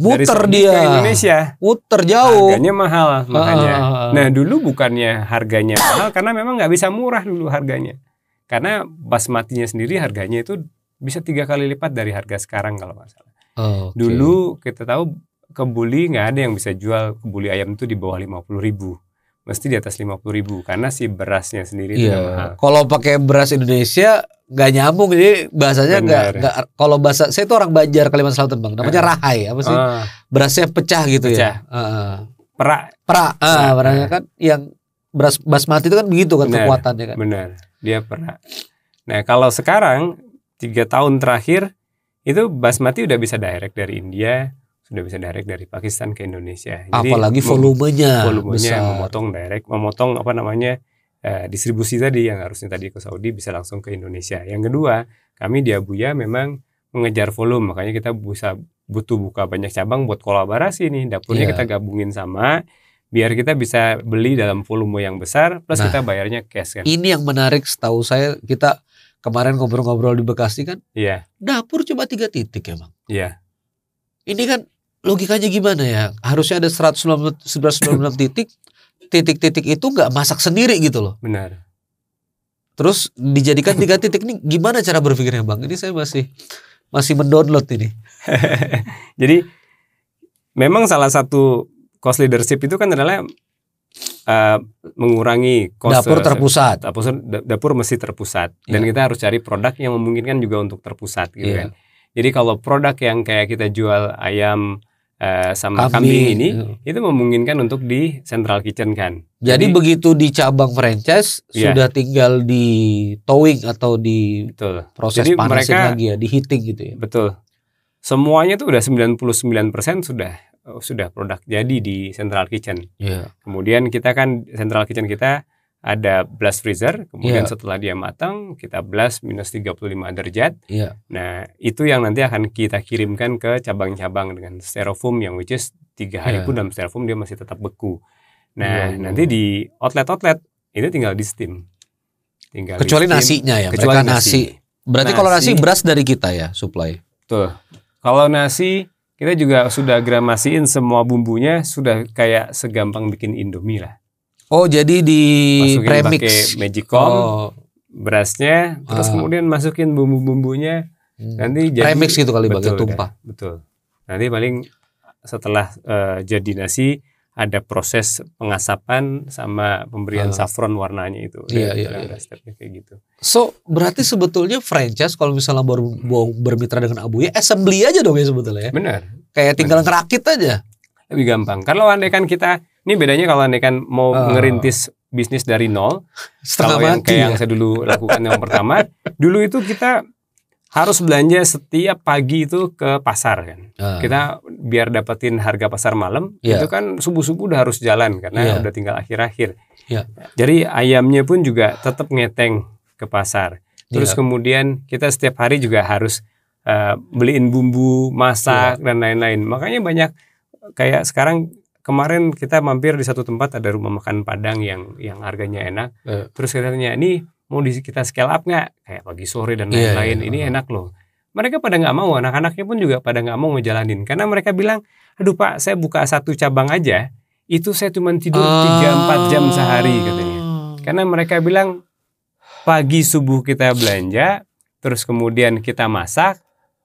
muter dari Saudi dia ke Indonesia, muter jauh. Harganya mahal ah, makanya. Ah, ah. Nah dulu bukannya harganya mahal karena memang nggak bisa murah dulu harganya. Karena basmatinya sendiri harganya itu bisa tiga kali lipat dari harga sekarang kalau nggak salah. Oh, okay. Dulu kita tahu kebuli nggak ada yang bisa jual kebuli ayam itu di bawah lima puluh ribu mesti di atas lima puluh ribu karena si berasnya sendiri yeah. Iya. mahal. Kalau pakai beras Indonesia nggak nyambung jadi bahasanya nggak kalau bahasa saya itu orang Banjar Kalimantan Selatan bang namanya uh. Eh. rahai apa sih uh. berasnya pecah gitu ya? pecah. ya uh. perak perak uh, nah, kan yang beras basmati itu kan begitu kan benar, kekuatannya kan benar dia perak nah kalau sekarang tiga tahun terakhir itu basmati udah bisa direct dari India sudah bisa direct dari Pakistan ke Indonesia. Jadi, Apalagi volumenya, volumenya besar. memotong direct, memotong apa namanya uh, distribusi tadi yang harusnya tadi ke Saudi bisa langsung ke Indonesia. Yang kedua, kami di Abuya memang mengejar volume, makanya kita bisa butuh buka banyak cabang buat kolaborasi nih. Dapurnya yeah. kita gabungin sama biar kita bisa beli dalam volume yang besar plus nah, kita bayarnya cash kan. Ini yang menarik setahu saya kita kemarin ngobrol-ngobrol di Bekasi kan. Iya. Yeah. Dapur cuma tiga titik ya bang. Iya. Yeah. Ini kan logikanya gimana ya? Harusnya ada 199 titik, titik-titik itu nggak masak sendiri gitu loh. Benar. Terus dijadikan tiga titik ini gimana cara berpikirnya bang? Ini saya masih masih mendownload ini. Jadi memang salah satu cost leadership itu kan adalah uh, mengurangi cost dapur terpusat. Dapur, dapur mesti terpusat dan iya. kita harus cari produk yang memungkinkan juga untuk terpusat gitu yeah. kan. Jadi kalau produk yang kayak kita jual ayam uh, sama kambing, kambing ini iya. itu memungkinkan untuk di central kitchen kan. Jadi, Jadi begitu di cabang franchise iya. sudah tinggal di towing atau di betul. proses Jadi panasin mereka, lagi ya, di heating gitu ya. Betul. Semuanya tuh udah 99% sudah sudah produk jadi di Central Kitchen. Yeah. Kemudian kita kan Central Kitchen kita ada blast freezer, kemudian yeah. setelah dia matang kita blast minus 35 derajat. Yeah. Nah, itu yang nanti akan kita kirimkan ke cabang-cabang dengan styrofoam yang which is tiga hari yeah. pun dalam styrofoam dia masih tetap beku. Nah, yeah, iya, nanti iya. di outlet-outlet itu tinggal di steam. Tinggal kecuali di steam, nasinya ya, kecuali nasi. nasi. Berarti nasi, kalau nasi beras dari kita ya supply. Tuh. Kalau nasi kita juga sudah gramasiin semua bumbunya sudah kayak segampang bikin Indomie lah. Oh jadi di masukin premix magicom oh. berasnya terus ah. kemudian masukin bumbu-bumbunya hmm. nanti jadi premix gitu kali ya, betul, bagian tumpah. Ya, betul. Nanti paling setelah uh, jadi nasi ada proses pengasapan sama pemberian uh, saffron warnanya itu. Iya, iya, iya. Stepnya kayak gitu. So, berarti sebetulnya franchise kalau misalnya baru mau bermitra dengan Abuya, assembly aja dong ya sebetulnya ya. Benar. Kayak tinggal ngerakit aja. Lebih gampang. Kalau andai kan kita ini bedanya kalau anda kan mau uh. ngerintis bisnis dari nol, Setelah kalau yang kayak ya? yang saya dulu lakukan yang pertama, dulu itu kita harus belanja setiap pagi itu ke pasar kan. Uh. Kita biar dapetin harga pasar malam yeah. itu kan subuh-subuh udah harus jalan karena yeah. Ya. udah tinggal akhir-akhir. Yeah. Jadi ayamnya pun juga tetap ngeteng ke pasar. Terus yeah. kemudian kita setiap hari juga harus uh, beliin bumbu, masak yeah. dan lain-lain. Makanya banyak kayak sekarang kemarin kita mampir di satu tempat ada rumah makan Padang yang yang harganya enak. Yeah. Terus kita tanya, ini mau di, kita scale up nggak? Kayak pagi sore dan iya, lain-lain. Yeah, yeah. Ini iya. enak loh. Mereka pada nggak mau, anak-anaknya pun juga pada nggak mau ngejalanin karena mereka bilang, aduh pak, saya buka satu cabang aja, itu saya cuma tidur tiga ah. empat jam sehari katanya. Karena mereka bilang pagi subuh kita belanja, terus kemudian kita masak,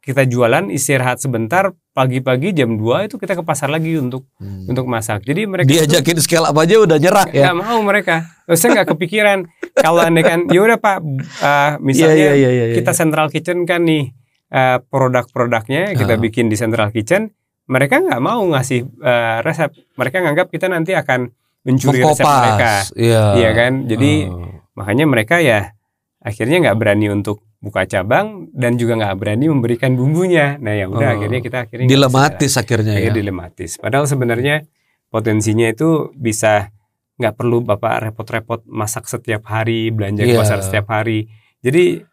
kita jualan, istirahat sebentar, pagi-pagi jam 2 itu kita ke pasar lagi untuk hmm. untuk masak. Jadi mereka diajakin itu, scale up aja udah nyerah ya. Gak mau mereka. Saya nggak kepikiran kalau andai kan ya udah Pak uh, misalnya yeah, yeah, yeah, yeah, kita yeah. central kitchen kan nih uh, produk-produknya kita uh. bikin di central kitchen, mereka nggak mau ngasih uh, resep. Mereka nganggap kita nanti akan mencuri resep mereka. Iya yeah. kan? Jadi uh. makanya mereka ya akhirnya nggak berani untuk buka cabang dan juga nggak berani memberikan bumbunya. Nah ya udah oh, akhirnya kita akhirnya dilematis akhirnya iya, ya. Dilematis. Padahal sebenarnya potensinya itu bisa nggak perlu bapak repot-repot masak setiap hari, belanja yeah. ke iya. pasar setiap hari. Jadi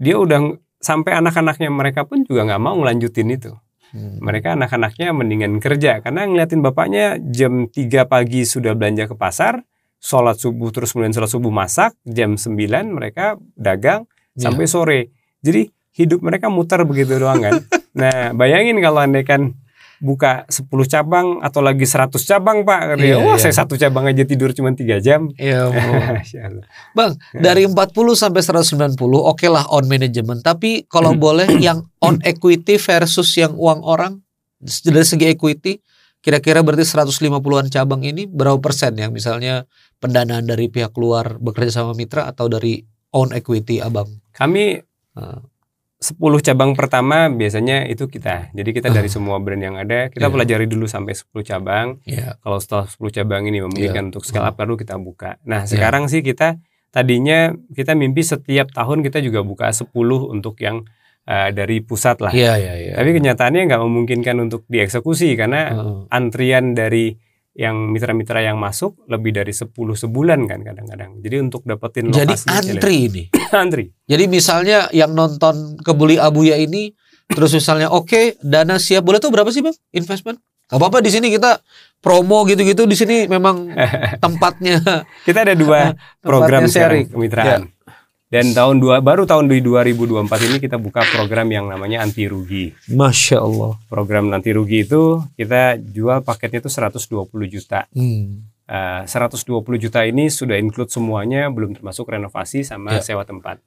dia udah sampai anak-anaknya mereka pun juga nggak mau ngelanjutin itu. Hmm. Mereka anak-anaknya mendingan kerja karena ngeliatin bapaknya jam 3 pagi sudah belanja ke pasar, sholat subuh terus kemudian sholat subuh masak, jam 9 mereka dagang, Iya. sampai sore. Jadi hidup mereka muter begitu doang kan. nah, bayangin kalau anda kan buka 10 cabang atau lagi 100 cabang Pak. Yeah, Wah, iya. saya satu cabang aja tidur cuma tiga jam. Iya, Bang, nah. dari 40 sampai 190 oke okay lah on management, tapi kalau hmm. boleh yang on equity versus yang uang orang dari segi equity kira-kira berarti 150-an cabang ini berapa persen yang misalnya pendanaan dari pihak luar bekerja sama mitra atau dari own equity abang? Kami uh. 10 cabang pertama biasanya itu kita. Jadi kita dari ah. semua brand yang ada, kita yeah. pelajari dulu sampai 10 cabang. Yeah. Kalau setelah 10 cabang ini memungkinkan yeah. untuk scale up hmm. baru kita buka. Nah, ya. sekarang sih kita tadinya kita mimpi setiap tahun kita juga buka 10 untuk yang uh, dari pusat lah. Yeah, yeah, yeah. Tapi kenyataannya nggak memungkinkan untuk dieksekusi karena uh. antrian dari yang mitra-mitra yang masuk lebih dari 10 sebulan kan kadang-kadang. Jadi untuk dapetin lokasi Jadi ya. antri ini. antri. Jadi misalnya yang nonton kebuli Abuya ini terus misalnya oke okay, dana siap boleh tuh berapa sih Bang investment? Gak apa-apa di sini kita promo gitu-gitu di sini memang tempatnya. kita ada dua program sharing kemitraan. Ya. Dan tahun dua, baru tahun 2024 ini kita buka program yang namanya anti rugi. Masya Allah. Program anti rugi itu kita jual paketnya itu 120 juta. Hmm. Eh, uh, 120 juta ini sudah include semuanya, belum termasuk renovasi sama ya. sewa tempat.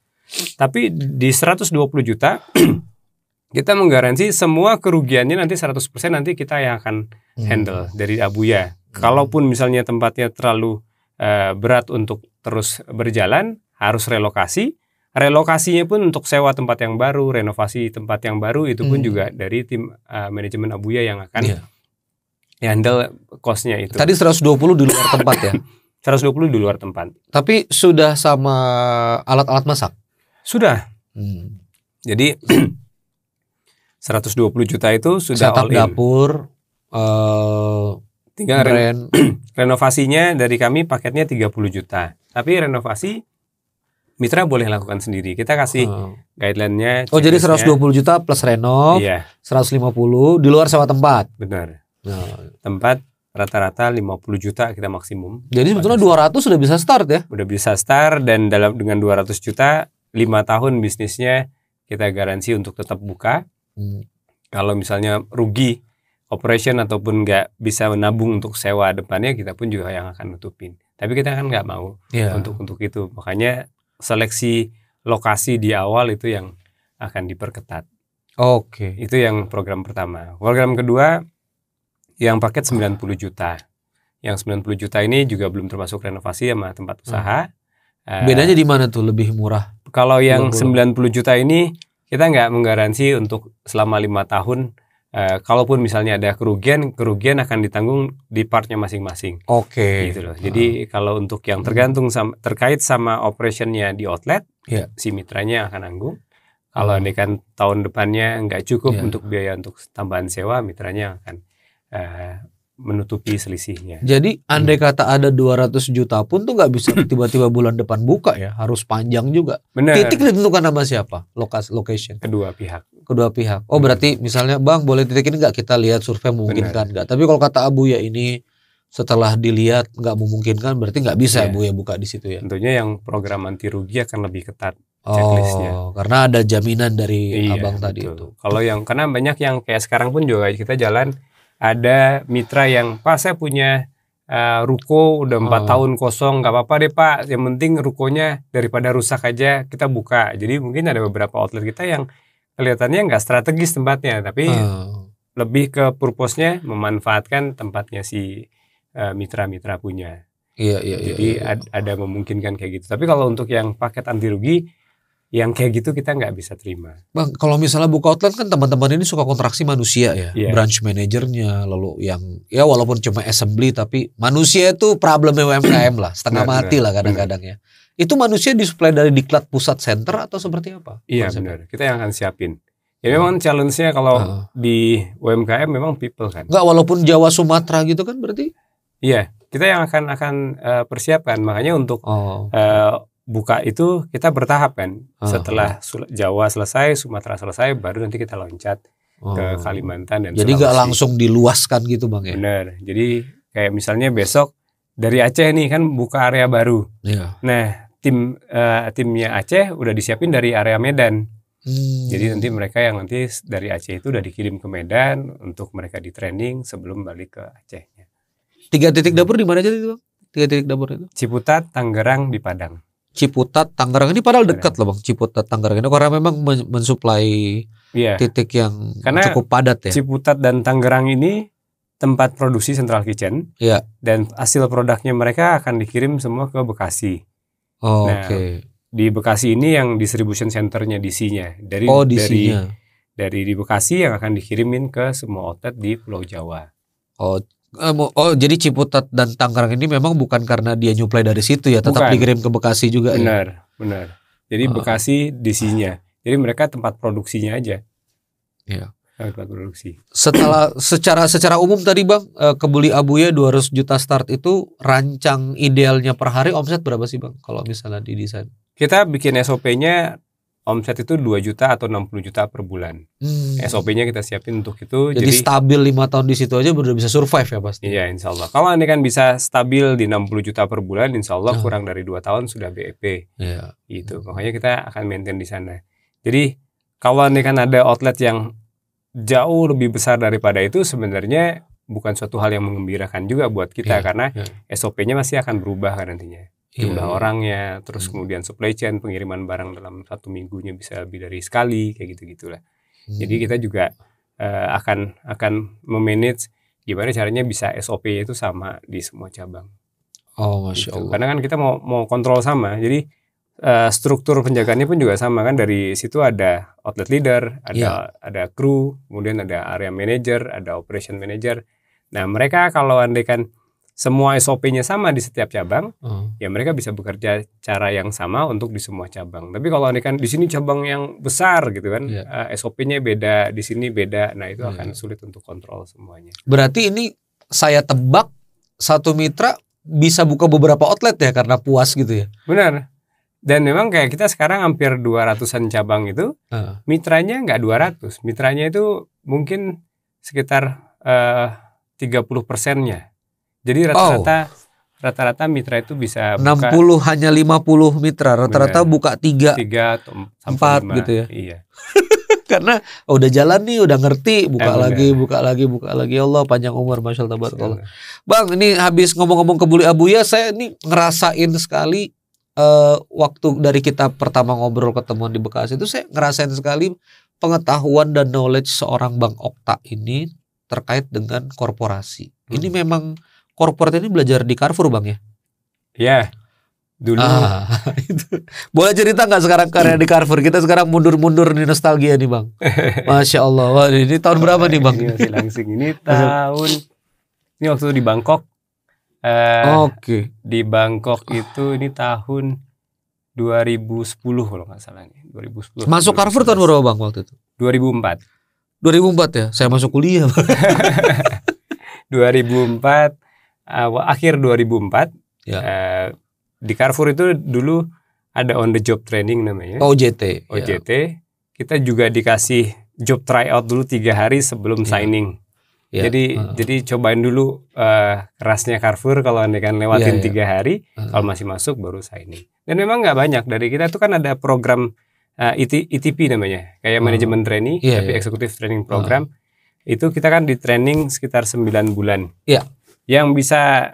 Tapi di 120 juta kita menggaransi semua kerugiannya nanti 100% nanti kita yang akan hmm. handle hmm. dari Abuya. Hmm. Kalaupun misalnya tempatnya terlalu uh, berat untuk terus berjalan, harus relokasi. Relokasinya pun untuk sewa tempat yang baru, renovasi tempat yang baru itu pun hmm. juga dari tim uh, manajemen Abuya yang akan yeah. handle costnya itu. Tadi 120 di luar tempat ya. 120 di luar tempat. Tapi sudah sama alat-alat masak? Sudah. Hmm. Jadi 120 juta itu sudah Setup all in. dapur uh, tinggal ren renovasinya dari kami paketnya 30 juta. Tapi renovasi mitra boleh lakukan sendiri. Kita kasih hmm. guideline-nya. Oh, jadi 120 juta plus renov, iya. 150 di luar sewa tempat. Benar. Hmm. Tempat rata-rata 50 juta kita maksimum. Jadi sebetulnya 200 sudah bisa start ya. Sudah bisa start dan dalam dengan 200 juta 5 tahun bisnisnya kita garansi untuk tetap buka. Hmm. Kalau misalnya rugi operation ataupun nggak bisa menabung untuk sewa depannya kita pun juga yang akan nutupin. Tapi kita kan nggak mau yeah. untuk untuk itu. Makanya seleksi lokasi di awal itu yang akan diperketat. Oke. Okay. Itu yang program pertama. Program kedua yang paket 90 juta. Yang 90 juta ini juga belum termasuk renovasi sama tempat hmm. usaha. Hmm. Bedanya di mana tuh lebih murah? Kalau yang 90, 90 juta ini kita nggak menggaransi untuk selama lima tahun uh, kalaupun misalnya ada kerugian, kerugian akan ditanggung di partnya masing-masing. Oke. Okay. Gitu loh. Jadi uh. kalau untuk yang hmm. tergantung sama, terkait sama operationnya di outlet, yeah. si mitranya akan nanggung. Kalau ini kan tahun depannya nggak cukup yeah. untuk biaya untuk tambahan sewa, mitranya akan uh, menutupi selisihnya. Jadi andai hmm. kata ada 200 juta pun tuh nggak bisa tiba-tiba bulan depan buka ya, harus panjang juga. Bener. Titik ditentukan sama siapa? Lokas location. Kedua pihak. Kedua pihak. Oh hmm. berarti misalnya Bang boleh titik ini nggak kita lihat survei memungkinkan nggak? Tapi kalau kata Abu ya ini setelah dilihat nggak memungkinkan berarti nggak bisa ya. Bu ya buka di situ ya. Tentunya yang program anti rugi akan lebih ketat oh, checklistnya. karena ada jaminan dari iya, abang betul. tadi itu. Kalau yang karena banyak yang kayak sekarang pun juga kita jalan ada mitra yang pas saya punya uh, ruko udah empat oh. tahun kosong nggak apa-apa deh pak yang penting rukonya daripada rusak aja kita buka jadi mungkin ada beberapa outlet kita yang kelihatannya nggak strategis tempatnya tapi oh. lebih ke purpose-nya memanfaatkan tempatnya si mitra eh, mitra-mitra punya iya, iya, iya, Jadi iya, iya. ada memungkinkan kayak gitu. Tapi kalau untuk yang paket anti rugi, yang kayak gitu kita nggak bisa terima. Bang, kalau misalnya buka outlet kan teman-teman ini suka kontraksi manusia ya, yeah. branch manajernya, lalu yang ya walaupun cuma assembly tapi manusia itu problem UMKM lah, setengah benar, mati benar, lah kadang-kadang ya. Itu manusia disuplai dari diklat pusat center atau seperti apa? Iya benar, kita yang akan siapin. Ya memang hmm. challenge-nya kalau hmm. di UMKM memang people kan. Enggak walaupun Jawa Sumatera gitu kan berarti? Iya, kita yang akan akan uh, persiapkan makanya untuk oh. uh, buka itu kita bertahap kan. Aha. Setelah ah. Jawa selesai, Sumatera selesai, baru nanti kita loncat oh. ke Kalimantan dan Jadi nggak langsung diluaskan gitu bang ya? Bener. Jadi kayak misalnya besok dari Aceh nih kan buka area baru. Iya. Nah tim uh, timnya Aceh udah disiapin dari area Medan. Hmm. Jadi nanti mereka yang nanti dari Aceh itu udah dikirim ke Medan untuk mereka di training sebelum balik ke Acehnya. Tiga titik dapur di mana aja itu Tiga titik dapur itu? Ciputat, Tangerang, di Padang. Ciputat Tangerang ini padahal iya. dekat loh bang Ciputat Tangerang ini karena memang mensuplai iya. titik yang karena cukup padat ya. Ciputat dan Tangerang ini tempat produksi Central Kitchen. Iya. Dan hasil produknya mereka akan dikirim semua ke Bekasi. Oh, nah, Oke. Okay. Di Bekasi ini yang distribution centernya DC-nya dari oh, DC dari dari di Bekasi yang akan dikirimin ke semua outlet di Pulau Jawa. Oh, Eh, oh jadi Ciputat dan Tangerang ini memang bukan karena dia nyuplai dari situ ya, tetap bukan. dikirim ke Bekasi juga. Benar, ya? benar. Jadi uh. Bekasi disinya. Jadi mereka tempat produksinya aja. Iya. Tempat produksi. Setelah secara secara umum tadi bang, eh, kebuli Abuya 200 juta start itu rancang idealnya per hari omset berapa sih bang? Kalau misalnya di desain? Kita bikin SOP-nya omset itu 2 juta atau 60 juta per bulan. Hmm. SOP-nya kita siapin untuk itu. Jadi, jadi stabil lima tahun di situ aja udah bisa survive ya pasti. Iya insya Allah. Kalau anda kan bisa stabil di 60 juta per bulan, insya Allah oh. kurang dari dua tahun sudah BEP. Iya. Gitu. Makanya kita akan maintain di sana. Jadi kalau ini kan ada outlet yang jauh lebih besar daripada itu sebenarnya bukan suatu hal yang mengembirakan juga buat kita iya, karena iya. SOP-nya masih akan berubah kan nantinya jumlah yeah. orangnya, terus hmm. kemudian supply chain pengiriman barang dalam satu minggunya bisa lebih dari sekali kayak gitu gitulah. Hmm. Jadi kita juga uh, akan akan memanage gimana caranya bisa SOP itu sama di semua cabang. Oh masya gitu. Allah. Karena kan kita mau mau kontrol sama, jadi uh, struktur penjagaannya pun juga sama kan dari situ ada outlet leader, ada yeah. ada kru, kemudian ada area manager, ada operation manager. Nah mereka kalau andai kan semua SOP-nya sama di setiap cabang, hmm. ya mereka bisa bekerja cara yang sama untuk di semua cabang. Tapi kalau ini kan di sini cabang yang besar gitu kan, yeah. Iya. uh, SOP-nya beda, di sini beda, nah itu yeah. akan iya. sulit untuk kontrol semuanya. Berarti ini saya tebak satu mitra bisa buka beberapa outlet ya karena puas gitu ya. Benar. Dan memang kayak kita sekarang hampir 200-an cabang itu, uh. mitranya nggak 200, mitranya itu mungkin sekitar eh, uh, 30 persennya jadi rata-rata oh. rata-rata mitra itu bisa 60 buka, hanya 50 mitra, rata-rata buka 3 3 atau 4 5, gitu ya. Iya. Karena oh, udah jalan nih, udah ngerti, buka eh, lagi, enggak. buka lagi, buka lagi. Ya Allah panjang umur, masya Allah, Bang, ini habis ngomong-ngomong ke Buli Abuya, saya ini ngerasain sekali uh, waktu dari kita pertama ngobrol ketemuan di Bekasi itu saya ngerasain sekali pengetahuan dan knowledge seorang Bang Okta ini terkait dengan korporasi. Hmm. Ini memang korporat ini belajar di Carrefour bang ya? Iya. Yeah. Dulu. Ah, itu. Boleh cerita nggak sekarang karya di Carrefour? Kita sekarang mundur-mundur di nostalgia nih bang. Masya Allah. Wah, ini tahun berapa nih bang? Ini iya, langsing. Ini tahun. Ini waktu di Bangkok. Eh, Oke. Okay. Di Bangkok itu ini tahun 2010 kalau nggak salah nih. 2010. Masuk Carver Carrefour tahun berapa bang waktu itu? 2004. 2004 ya. Saya masuk kuliah. 2004 awal akhir 2004 ya. uh, di Carrefour itu dulu ada on the job training namanya. OJT. OJT. Ya. Kita juga dikasih job tryout dulu tiga hari sebelum ya. signing. Ya. Jadi uh. jadi cobain dulu uh, eh, rasnya Carrefour kalau anda kan lewatin ya, ya. tiga ya, hari, uh. kalau masih masuk baru signing. Dan memang nggak banyak dari kita itu kan ada program uh, eh, ITP e e namanya, kayak uh. manajemen training ya, tapi ya. eksekutif training program. Uh. Itu kita kan di training sekitar 9 bulan. Iya yang bisa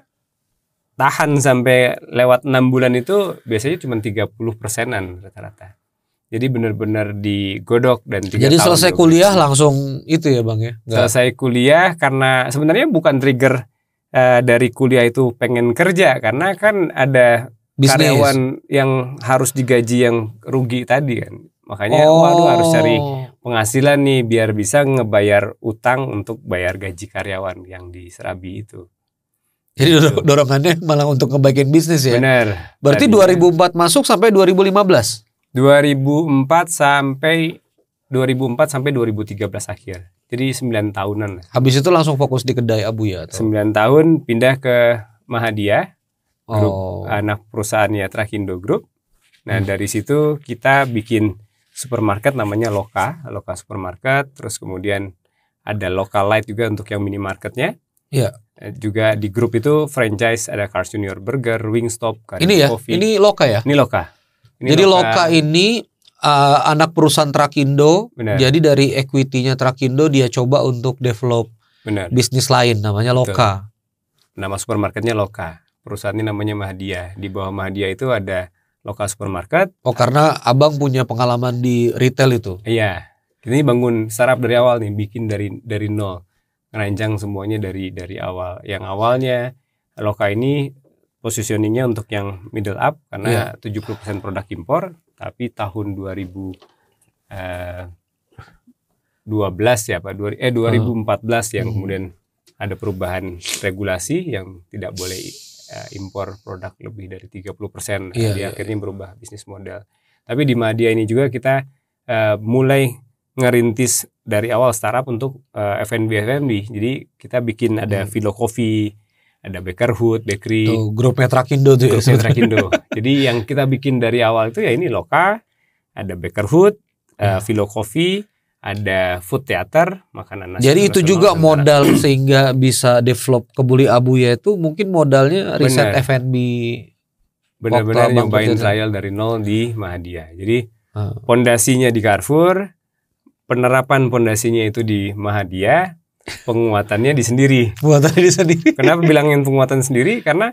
tahan sampai lewat enam bulan itu biasanya cuma 30 persenan rata-rata. Jadi benar-benar digodok dan Jadi selesai kuliah itu. langsung itu ya bang ya? Enggak. Selesai kuliah karena sebenarnya bukan trigger uh, dari kuliah itu pengen kerja karena kan ada Business. karyawan yang harus digaji yang rugi tadi kan. Makanya oh. waduh harus oh. cari penghasilan nih biar bisa ngebayar utang untuk bayar gaji karyawan yang di Serabi itu. Jadi gitu. dor dorongannya malah untuk ngebagian bisnis ya. Benar. Berarti Tadinya. 2004 masuk sampai 2015. 2004 sampai 2004 sampai 2013 akhir. Jadi 9 tahunan. Habis itu langsung fokus di kedai Abu ya? Atau? 9 tahun pindah ke Mahadia, grup oh. anak perusahaannya Trakindo Group. Nah, hmm. dari situ kita bikin supermarket namanya Loka, Loka Supermarket, terus kemudian ada Loka Light juga untuk yang minimarketnya. Iya. Eh, juga di grup itu franchise ada Cars Junior Burger, Wingstop, Karim Ini ya, Coffee. ini Loka ya? Ini Loka. Ini Jadi Loka, Loka ini uh, anak perusahaan Trakindo. Bener. Jadi dari equity-nya Trakindo dia coba untuk develop Bener. bisnis lain namanya Loka. Betul. Nama supermarketnya Loka. Perusahaan ini namanya Mahdia. Di bawah Mahdia itu ada Loka Supermarket. Oh, karena Abang punya pengalaman di retail itu. Iya. Ini bangun startup dari awal nih, bikin dari dari nol ngerancang semuanya dari dari awal. Yang awalnya Loka ini positioningnya untuk yang middle up karena yeah. 70% produk impor, tapi tahun 2000 eh, 12 ya Pak, eh 2014 hmm. yang hmm. kemudian ada perubahan regulasi yang tidak boleh uh, impor produk lebih dari 30% persen. Yeah, Jadi iya, yeah, akhirnya iya. berubah bisnis model. Tapi di Madia ini juga kita uh, mulai ngerintis dari awal startup untuk uh, eh, F&B F&B. Jadi kita bikin ada hmm. Coffee, ada Bakerhood, Bakery. Tuh, grupnya Trakindo tuh. Grupnya ya, Trakindo. Jadi yang kita bikin dari awal itu ya ini Loka, ada Bakerhood, uh, eh, hmm. Vilo Coffee, ada food theater makanan nasional. Jadi itu juga antara. modal sehingga bisa develop kebuli abu ya itu mungkin modalnya riset fnb benar-benar nyobain trial dari nol di Mahadia. Jadi pondasinya ah. hmm. di Carrefour, penerapan pondasinya itu di Mahadia, penguatannya di sendiri. Penguatannya di sendiri. Kenapa bilangin penguatan sendiri? Karena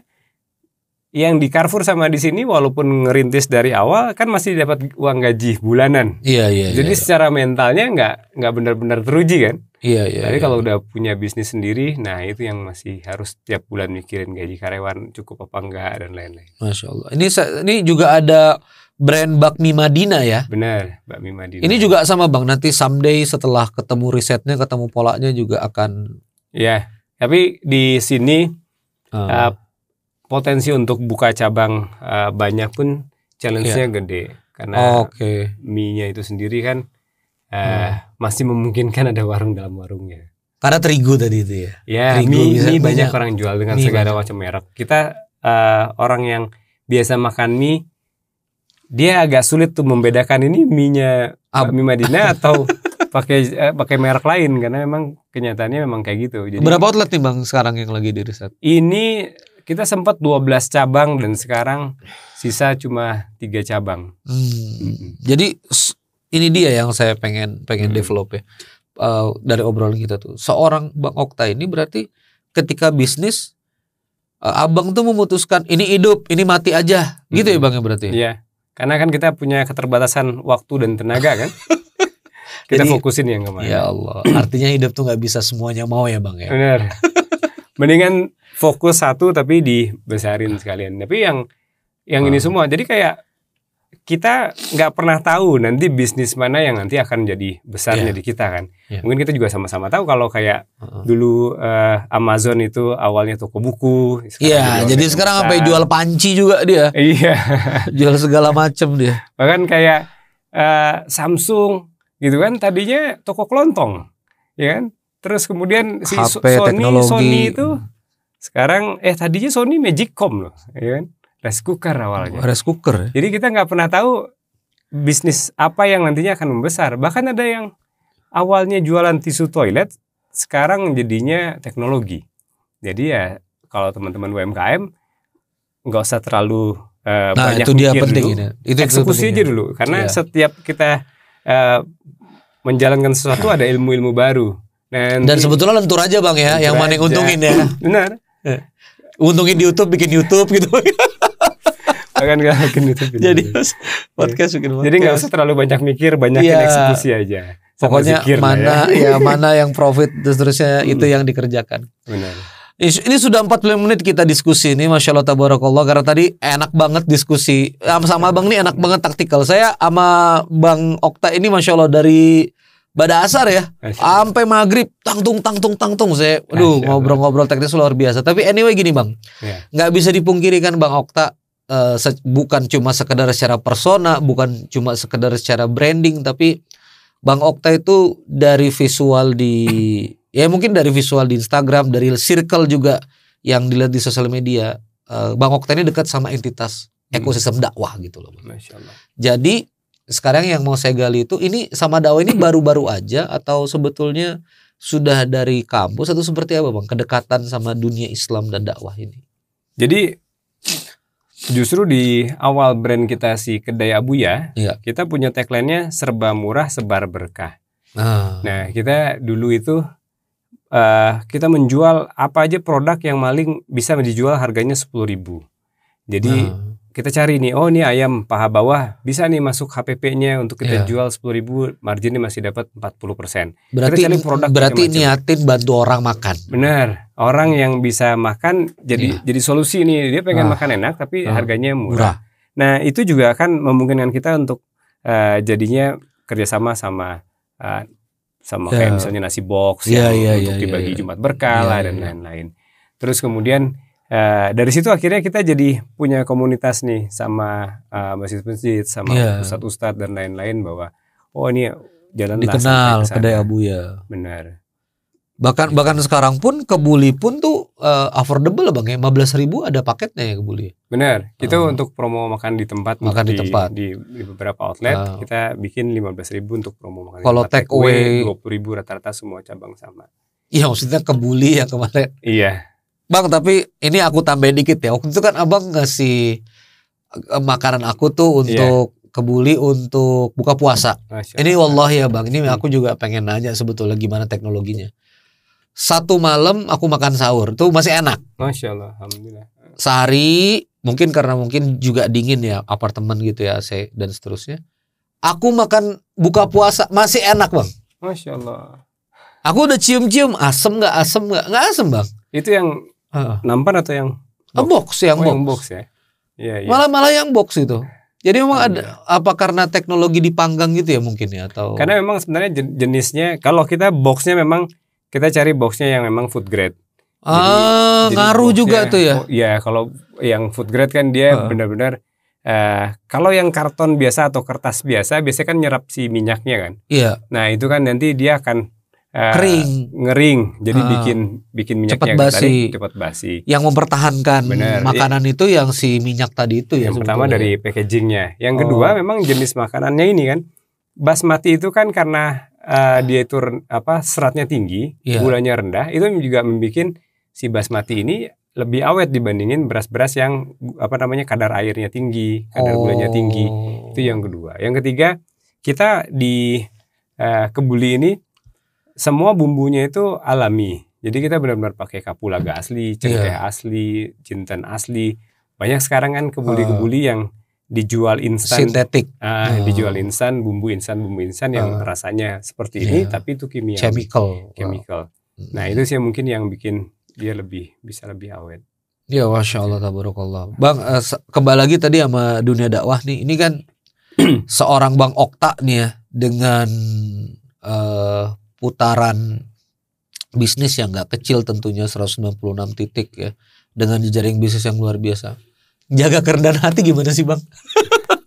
yang di Carrefour sama di sini walaupun ngerintis dari awal kan masih dapat uang gaji bulanan. Iya iya. iya Jadi iya, secara mentalnya nggak nggak benar-benar teruji kan. Iya iya. Tapi iya, kalau iya. udah punya bisnis sendiri, nah itu yang masih harus tiap bulan mikirin gaji karyawan cukup apa enggak dan lain-lain. Masya Allah. Ini ini juga ada brand Bakmi Madina ya. Benar, Bakmi Madina. Ini juga sama Bang, nanti someday setelah ketemu risetnya, ketemu polanya juga akan Ya, tapi di sini uh. uh, potensi untuk buka cabang uh, banyak pun challenge-nya yeah. gede karena oh, okay. mie-nya itu sendiri kan uh, hmm. masih memungkinkan ada warung dalam warungnya. Karena terigu tadi itu ya. Ya, terigu mie, mie banyak, banyak orang jual dengan segala macam merek. Kita uh, orang yang biasa makan mie dia agak sulit tuh membedakan ini minyak nya mie atau pakai eh, pakai merek lain karena memang kenyataannya memang kayak gitu. Jadi, Berapa outlet nih Bang sekarang yang lagi di riset? Ini kita sempat 12 cabang dan sekarang sisa cuma tiga cabang. Hmm. Hmm. Jadi ini dia yang saya pengen pengen hmm. develop ya. Uh, dari obrolan kita tuh. Seorang Bang Okta ini berarti ketika bisnis uh, Abang tuh memutuskan ini hidup, ini mati aja. Gitu hmm. ya Bang ya berarti. Ya? Iya. Yeah. Karena kan kita punya keterbatasan waktu dan tenaga kan. kita Jadi, fokusin yang kemarin. Ya Allah, artinya hidup tuh nggak bisa semuanya mau ya bang ya. Benar. Mendingan fokus satu tapi dibesarin sekalian. Tapi yang yang wow. ini semua. Jadi kayak kita nggak pernah tahu nanti bisnis mana yang nanti akan jadi besar yeah. jadi kita kan. Yeah. Mungkin kita juga sama-sama tahu kalau kayak uh -uh. dulu uh, Amazon itu awalnya toko buku. Iya, yeah, jadi sekarang sampai jual panci juga dia. Iya. jual segala macam dia. Bahkan kayak uh, Samsung gitu kan tadinya toko kelontong, ya kan? Terus kemudian si HP, Sony Sony itu sekarang eh tadinya Sony Magicom loh, ya kan? rice cooker awalnya. Oh, rice cooker. Ya? Jadi kita nggak pernah tahu bisnis apa yang nantinya akan membesar. Bahkan ada yang awalnya jualan tisu toilet, sekarang jadinya teknologi. Jadi ya kalau teman-teman UMKM nggak usah terlalu uh, nah, banyak itu dia mikir penting dulu. Ini. Itu, Eksekusi itu aja ya. dulu karena ya. setiap kita uh, menjalankan sesuatu ada ilmu-ilmu baru. Dan, Dan sebetulnya lentur aja bang ya, yang mana yang untungin ya. Benar. Eh, untungin di YouTube, bikin YouTube gitu. kan gak mungkin itu. Jadi podcast mungkin iya. podcast. Jadi nggak usah terlalu banyak mikir, banyak ya, eksekusi aja. Sama pokoknya mana ya. ya mana yang profit terus terusnya hmm. itu yang dikerjakan. Benar. Ini sudah 45 menit kita diskusi ini Masya Allah Tabarakallah Karena tadi enak banget diskusi Sama, -sama Bang ini enak banget taktikal Saya sama Bang Okta ini Masya Allah dari Bada asar ya Sampai maghrib Tangtung tangtung tangtung Saya aduh ngobrol-ngobrol teknis luar biasa Tapi anyway gini Bang ya. Gak bisa dipungkiri kan Bang Okta uh, bukan cuma sekedar secara persona, bukan cuma sekedar secara branding, tapi Bang Okta itu dari visual di ya mungkin dari visual di Instagram, dari circle juga yang dilihat di sosial media, uh, Bang Okta ini dekat sama entitas hmm. ekosistem dakwah gitu loh. Masya Allah. Jadi sekarang yang mau saya gali itu ini sama dakwah ini baru-baru aja atau sebetulnya sudah dari kampus atau seperti apa bang kedekatan sama dunia Islam dan dakwah ini? Jadi justru di awal brand kita si kedai Abuya, ya. Iya. kita punya tagline-nya serba murah sebar berkah. Ah. Nah, kita dulu itu uh, kita menjual apa aja produk yang maling bisa dijual harganya sepuluh ribu. Jadi nah kita cari nih, oh ini ayam paha bawah bisa nih masuk HPP-nya untuk kita yeah. jual sepuluh ribu, marginnya masih dapat 40 persen. Berarti kita cari produk berarti macam. niatin bantu orang makan. Benar, orang yang bisa makan jadi yeah. jadi solusi nih dia pengen nah. makan enak tapi nah. harganya murah. murah. Nah itu juga akan memungkinkan kita untuk uh, jadinya kerjasama sama uh, sama yeah. kayak ya. misalnya nasi box yeah, yang yeah, untuk yeah, dibagi yeah, iya. Jumat berkala iya, yeah, iya, dan lain-lain. Yeah. Terus kemudian Uh, dari situ akhirnya kita jadi punya komunitas nih sama uh, eh, masjid-masjid, sama yeah. ustadz-ustadz dan lain-lain bahwa oh ini jalan dikenal kedai abu ya. Benar. Bahkan gitu. bahkan sekarang pun kebuli pun tuh uh, affordable bang ya, belas ribu ada paketnya ya kebuli. Ya? Benar. Kita uh. untuk promo makan di tempat, makan di, di tempat di, di beberapa outlet uh. kita bikin lima belas ribu untuk promo makan. Kalau take away puluh ribu rata-rata semua cabang sama. Iya maksudnya kebuli ya kemarin. Iya Bang tapi ini aku tambahin dikit ya. Waktu itu kan abang ngasih eh, makanan aku tuh iya. untuk yeah. kebuli untuk buka puasa. Masya ini wallahi ya bang, ini aku juga pengen nanya sebetulnya gimana teknologinya. Satu malam aku makan sahur tuh masih enak. Masya Allah, alhamdulillah. Sehari mungkin karena mungkin juga dingin ya apartemen gitu ya AC dan seterusnya. Aku makan buka puasa masih enak bang. Masya Allah. Aku udah cium-cium asem nggak asem nggak nggak asem bang. Itu yang Uh. Nampan atau yang oh, box? uh, box yang, oh, box. yang box ya. Ya, ya. Malah malah yang box itu. Jadi memang iya. ada apa karena teknologi dipanggang gitu ya mungkin ya atau Karena memang sebenarnya jenisnya kalau kita boxnya memang kita cari boxnya yang memang food grade. Ah, jadi, ngaruh jadi juga tuh ya. Oh, ya, kalau yang food grade kan dia benar-benar Uh, kalau yang karton biasa atau kertas biasa biasanya kan nyerap si minyaknya kan. Iya. Nah, itu kan nanti dia akan Eh, kering ngering jadi uh, bikin bikin minyak cepat basi tadi, cepat basi yang mempertahankan Bener. makanan ya. itu yang si minyak tadi itu yang ya yang pertama dari packagingnya yang kedua oh. memang jenis makanannya ini kan basmati itu kan karena uh, dia itu apa seratnya tinggi yeah. gulanya rendah itu juga membuat si basmati ini lebih awet dibandingin beras-beras yang apa namanya kadar airnya tinggi kadar oh. gulanya tinggi itu yang kedua yang ketiga kita di uh, kebuli ini semua bumbunya itu alami. Jadi kita benar-benar pakai kapulaga hmm. asli, cengkeh yeah. asli, jinten asli. Banyak sekarang kan kebuli-kebuli ah. yang dijual instan, sintetik, uh, dijual instan, bumbu instan, bumbu instan yang uh. rasanya seperti yeah. ini, tapi itu kimia, chemical, chemical. Wow. Hmm. Nah itu sih mungkin yang bikin dia lebih bisa lebih awet. Ya, masya Allah, tabarakallah. Bang, eh, kembali lagi tadi sama dunia dakwah nih. Ini kan seorang bang Okta nih ya dengan uh, putaran bisnis yang nggak kecil tentunya 196 titik ya dengan jejaring bisnis yang luar biasa. Jaga kerendahan hati gimana sih bang?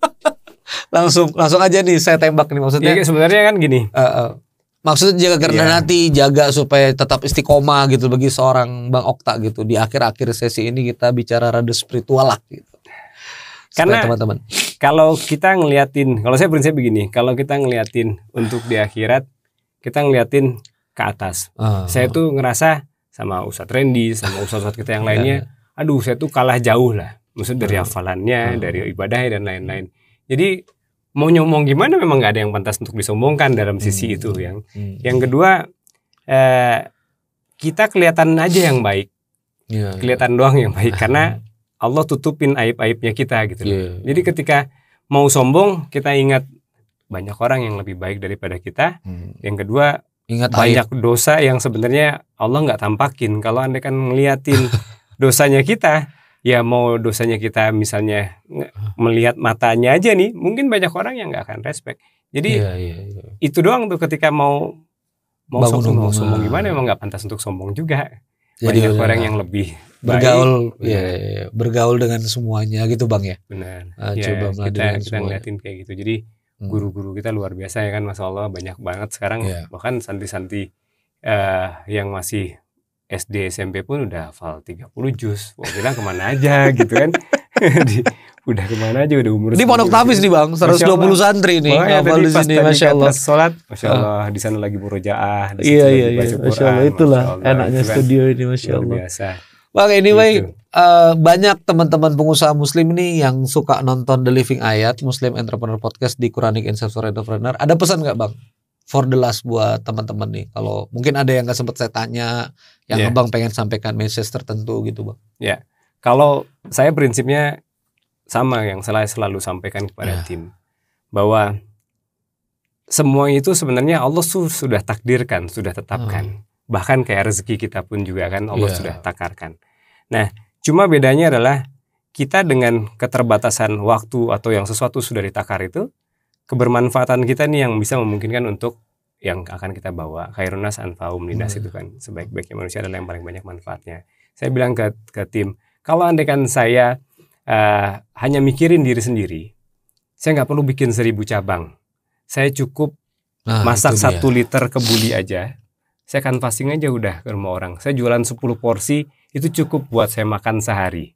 langsung langsung aja nih saya tembak nih maksudnya. Ya, sebenarnya kan gini. Uh, uh, maksudnya jaga kerendahan yeah. hati, jaga supaya tetap istiqomah gitu bagi seorang bang Okta gitu. Di akhir-akhir sesi ini kita bicara rada spiritual lah gitu. Karena teman-teman. Kalau kita ngeliatin, kalau saya prinsip begini, kalau kita ngeliatin untuk di akhirat kita ngeliatin ke atas. Uh. Saya tuh ngerasa sama Ustadz Randy, sama Ustadz-Ustadz kita yang lainnya, iya. aduh saya tuh kalah jauh lah. Maksud dari ah. hafalannya, ah. dari ibadahnya dan lain-lain. Jadi mau nyomong gimana memang gak ada yang pantas untuk disombongkan dalam sisi hmm. itu yang hmm. yang kedua eh, kita kelihatan aja yang baik yeah, iya. kelihatan yeah. doang yang baik karena Allah tutupin aib aibnya kita gitu yeah. Iya. jadi ketika mau sombong kita ingat banyak orang yang lebih baik daripada kita. Hmm. Yang kedua, ingat banyak dosa yang sebenarnya Allah nggak tampakin. Kalau anda kan ngeliatin dosanya kita, ya mau dosanya kita misalnya melihat matanya aja nih, mungkin banyak orang yang nggak akan respect. Jadi ya, ya, ya. itu doang tuh ketika mau mau sombong, sombong, sombong, sombong gimana emang nggak pantas untuk sombong juga. Jadi banyak orang yang lebih bergaul baik. ya, ya bergaul dengan semuanya gitu bang ya. Benar. Uh, ya, coba kita, kita ngeliatin kayak gitu. Jadi Hmm. guru-guru kita luar biasa ya kan Mas Allah banyak banget sekarang yeah. bahkan santri-santri uh, yang masih SD SMP pun udah hafal 30 juz mau bilang kemana aja gitu kan di, udah kemana aja udah umur di pondok tapis nih bang 120 santri nih hafal di sini masya Allah sholat masya ah. Allah di sana lagi murojaah iya, iya iya iya masya Allah itulah masya Allah. enaknya gitu kan. studio ini masya Allah luar biasa bang anyway gitu uh, banyak teman-teman pengusaha muslim ini yang suka nonton The Living Ayat Muslim Entrepreneur Podcast di Quranic Insights Entrepreneur. Ada pesan nggak bang? For the last buat teman-teman nih, kalau mungkin ada yang nggak sempat saya tanya, yang yeah. abang pengen sampaikan message tertentu gitu bang? Ya, yeah. kalau saya prinsipnya sama yang saya selalu sampaikan kepada yeah. tim bahwa semua itu sebenarnya Allah sudah takdirkan, sudah tetapkan. Hmm. Bahkan kayak rezeki kita pun juga kan Allah yeah. sudah takarkan. Nah, Cuma bedanya adalah kita dengan keterbatasan waktu atau yang sesuatu sudah ditakar itu, kebermanfaatan kita nih yang bisa memungkinkan untuk yang akan kita bawa. Kairunas anfaum nidas hmm. itu kan sebaik-baiknya manusia adalah yang paling banyak manfaatnya. Saya bilang ke, ke tim, kalau andaikan saya uh, hanya mikirin diri sendiri, saya nggak perlu bikin seribu cabang. Saya cukup nah, masak satu liter kebuli aja. Saya kan fasting aja udah ke rumah orang. Saya jualan 10 porsi, itu cukup buat saya makan sehari.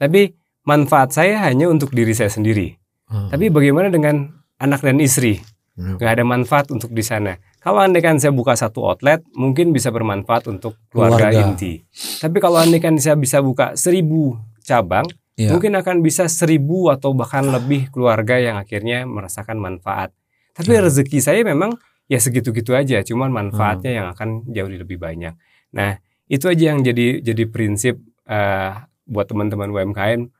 Tapi manfaat saya hanya untuk diri saya sendiri. Hmm. Tapi bagaimana dengan anak dan istri? Hmm. Gak ada manfaat untuk di sana. Kalau kan saya buka satu outlet, mungkin bisa bermanfaat untuk keluarga, keluarga. inti. Tapi kalau kan saya bisa buka seribu cabang, yeah. mungkin akan bisa seribu atau bahkan lebih keluarga yang akhirnya merasakan manfaat. Tapi hmm. rezeki saya memang ya segitu-gitu aja, cuman manfaatnya hmm. yang akan jauh lebih banyak. Nah, itu aja yang jadi jadi prinsip uh, buat teman-teman UMKM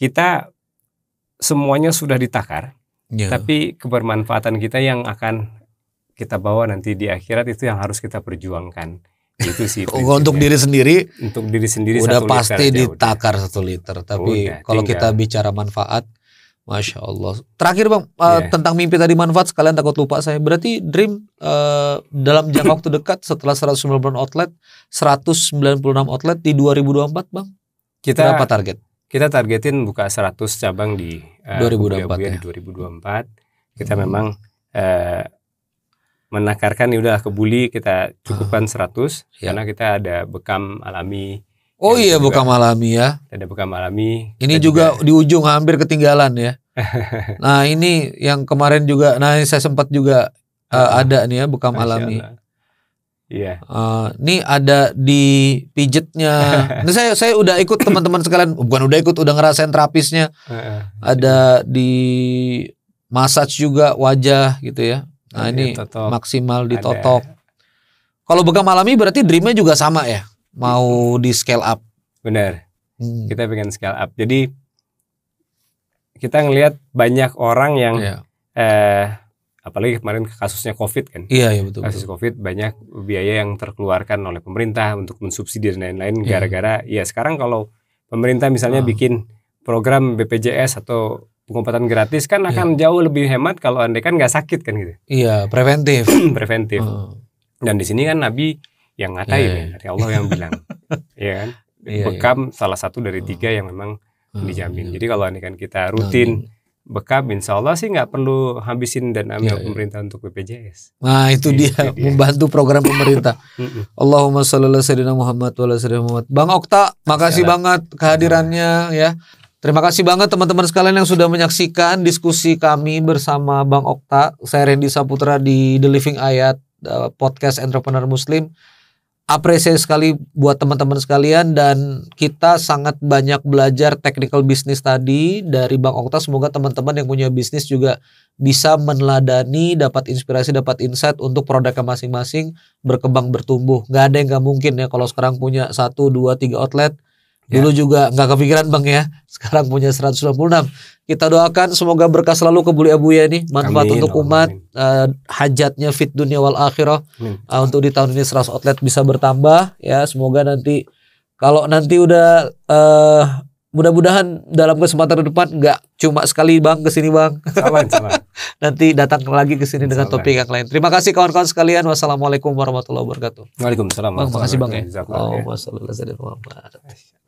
kita semuanya sudah ditakar yeah. tapi kebermanfaatan kita yang akan kita bawa nanti di akhirat itu yang harus kita perjuangkan itu sih oh, untuk diri sendiri untuk diri sendiri udah satu pasti liter ditakar satu liter tapi udah, kalau kita bicara manfaat Masya Allah. Terakhir bang uh, tentang mimpi tadi manfaat sekalian takut lupa saya. Berarti Dream uh, dalam jangka waktu dekat setelah 190 outlet, 196 outlet di 2024 bang. Kita berapa target? Kita targetin buka 100 cabang di eh, uh, 2024 ya. di 2024. Kita hmm. memang uh, menakarkan ya udah kebuli kita cukupkan 100 yeah. Ya. karena kita ada bekam alami Oh iya buka malami iya. ya. Ada buka malami. Iya. Ini juga, juga di ujung hampir ketinggalan ya. nah ini yang kemarin juga, nah saya sempat juga uh, ada nih ya buka malami. Iya. Uh, ini ada di pijetnya. nah, saya saya udah ikut teman-teman sekalian, bukan udah ikut, udah ngerasain terapisnya. ada di massage juga wajah gitu ya. Nah ini ya, maksimal ditotok. Kalau buka malami berarti dreamnya juga sama ya? mau gitu. di scale up. Benar. Hmm. Kita pengen scale up. Jadi kita ngelihat banyak orang yang yeah. eh, apalagi kemarin kasusnya COVID kan. Iya, yeah, yeah, betul. Kasus betul. COVID banyak biaya yang terkeluarkan oleh pemerintah untuk mensubsidi dan lain-lain yeah. gara-gara ya sekarang kalau pemerintah misalnya uh. bikin program BPJS atau pengobatan gratis kan iya. akan yeah. jauh lebih hemat kalau anda kan nggak sakit kan gitu. Iya, yeah, preventif. preventif. Uh. Dan di sini kan Nabi yang ngatain yeah, yeah. ya iya. dari Allah yang bilang ya kan yeah, iya. bekam salah satu dari oh. tiga yang memang hmm, dijamin yeah. jadi kalau ini kan kita rutin bekam insya Allah sih nggak perlu habisin dan ambil yeah, yeah. pemerintah untuk BPJS nah itu ya, dia itu dia. membantu program pemerintah Allahumma sallallahu sayyidina Muhammad wa Muhammad Bang Okta makasih banget kehadirannya ya Terima kasih banget teman-teman sekalian yang sudah menyaksikan diskusi kami bersama Bang Okta. Saya Randy Saputra di The Living Ayat eh, podcast entrepreneur muslim apresiasi sekali buat teman-teman sekalian dan kita sangat banyak belajar technical bisnis tadi dari Bang Okta. Semoga teman-teman yang punya bisnis juga bisa meneladani, dapat inspirasi, dapat insight untuk produknya masing-masing berkembang bertumbuh. Gak ada yang gak mungkin ya kalau sekarang punya satu, dua, tiga outlet Ya. Dulu ya. juga nggak kepikiran bang ya. Sekarang punya 196. Kita doakan semoga berkah selalu ke Buli Abuya ini, manfaat amin, untuk umat, amin. Uh, hajatnya fit dunia wal akhirah. Uh, untuk di tahun ini 100 outlet bisa bertambah ya. Semoga nanti kalau nanti udah uh, mudah-mudahan dalam kesempatan depan nggak cuma sekali bang ke sini bang. Nanti datang lagi ke sini dengan topik yang lain. Terima kasih kawan-kawan sekalian. Wassalamualaikum warahmatullahi wabarakatuh. Waalaikumsalam. Bang, makasih bang ya. Allah, ya.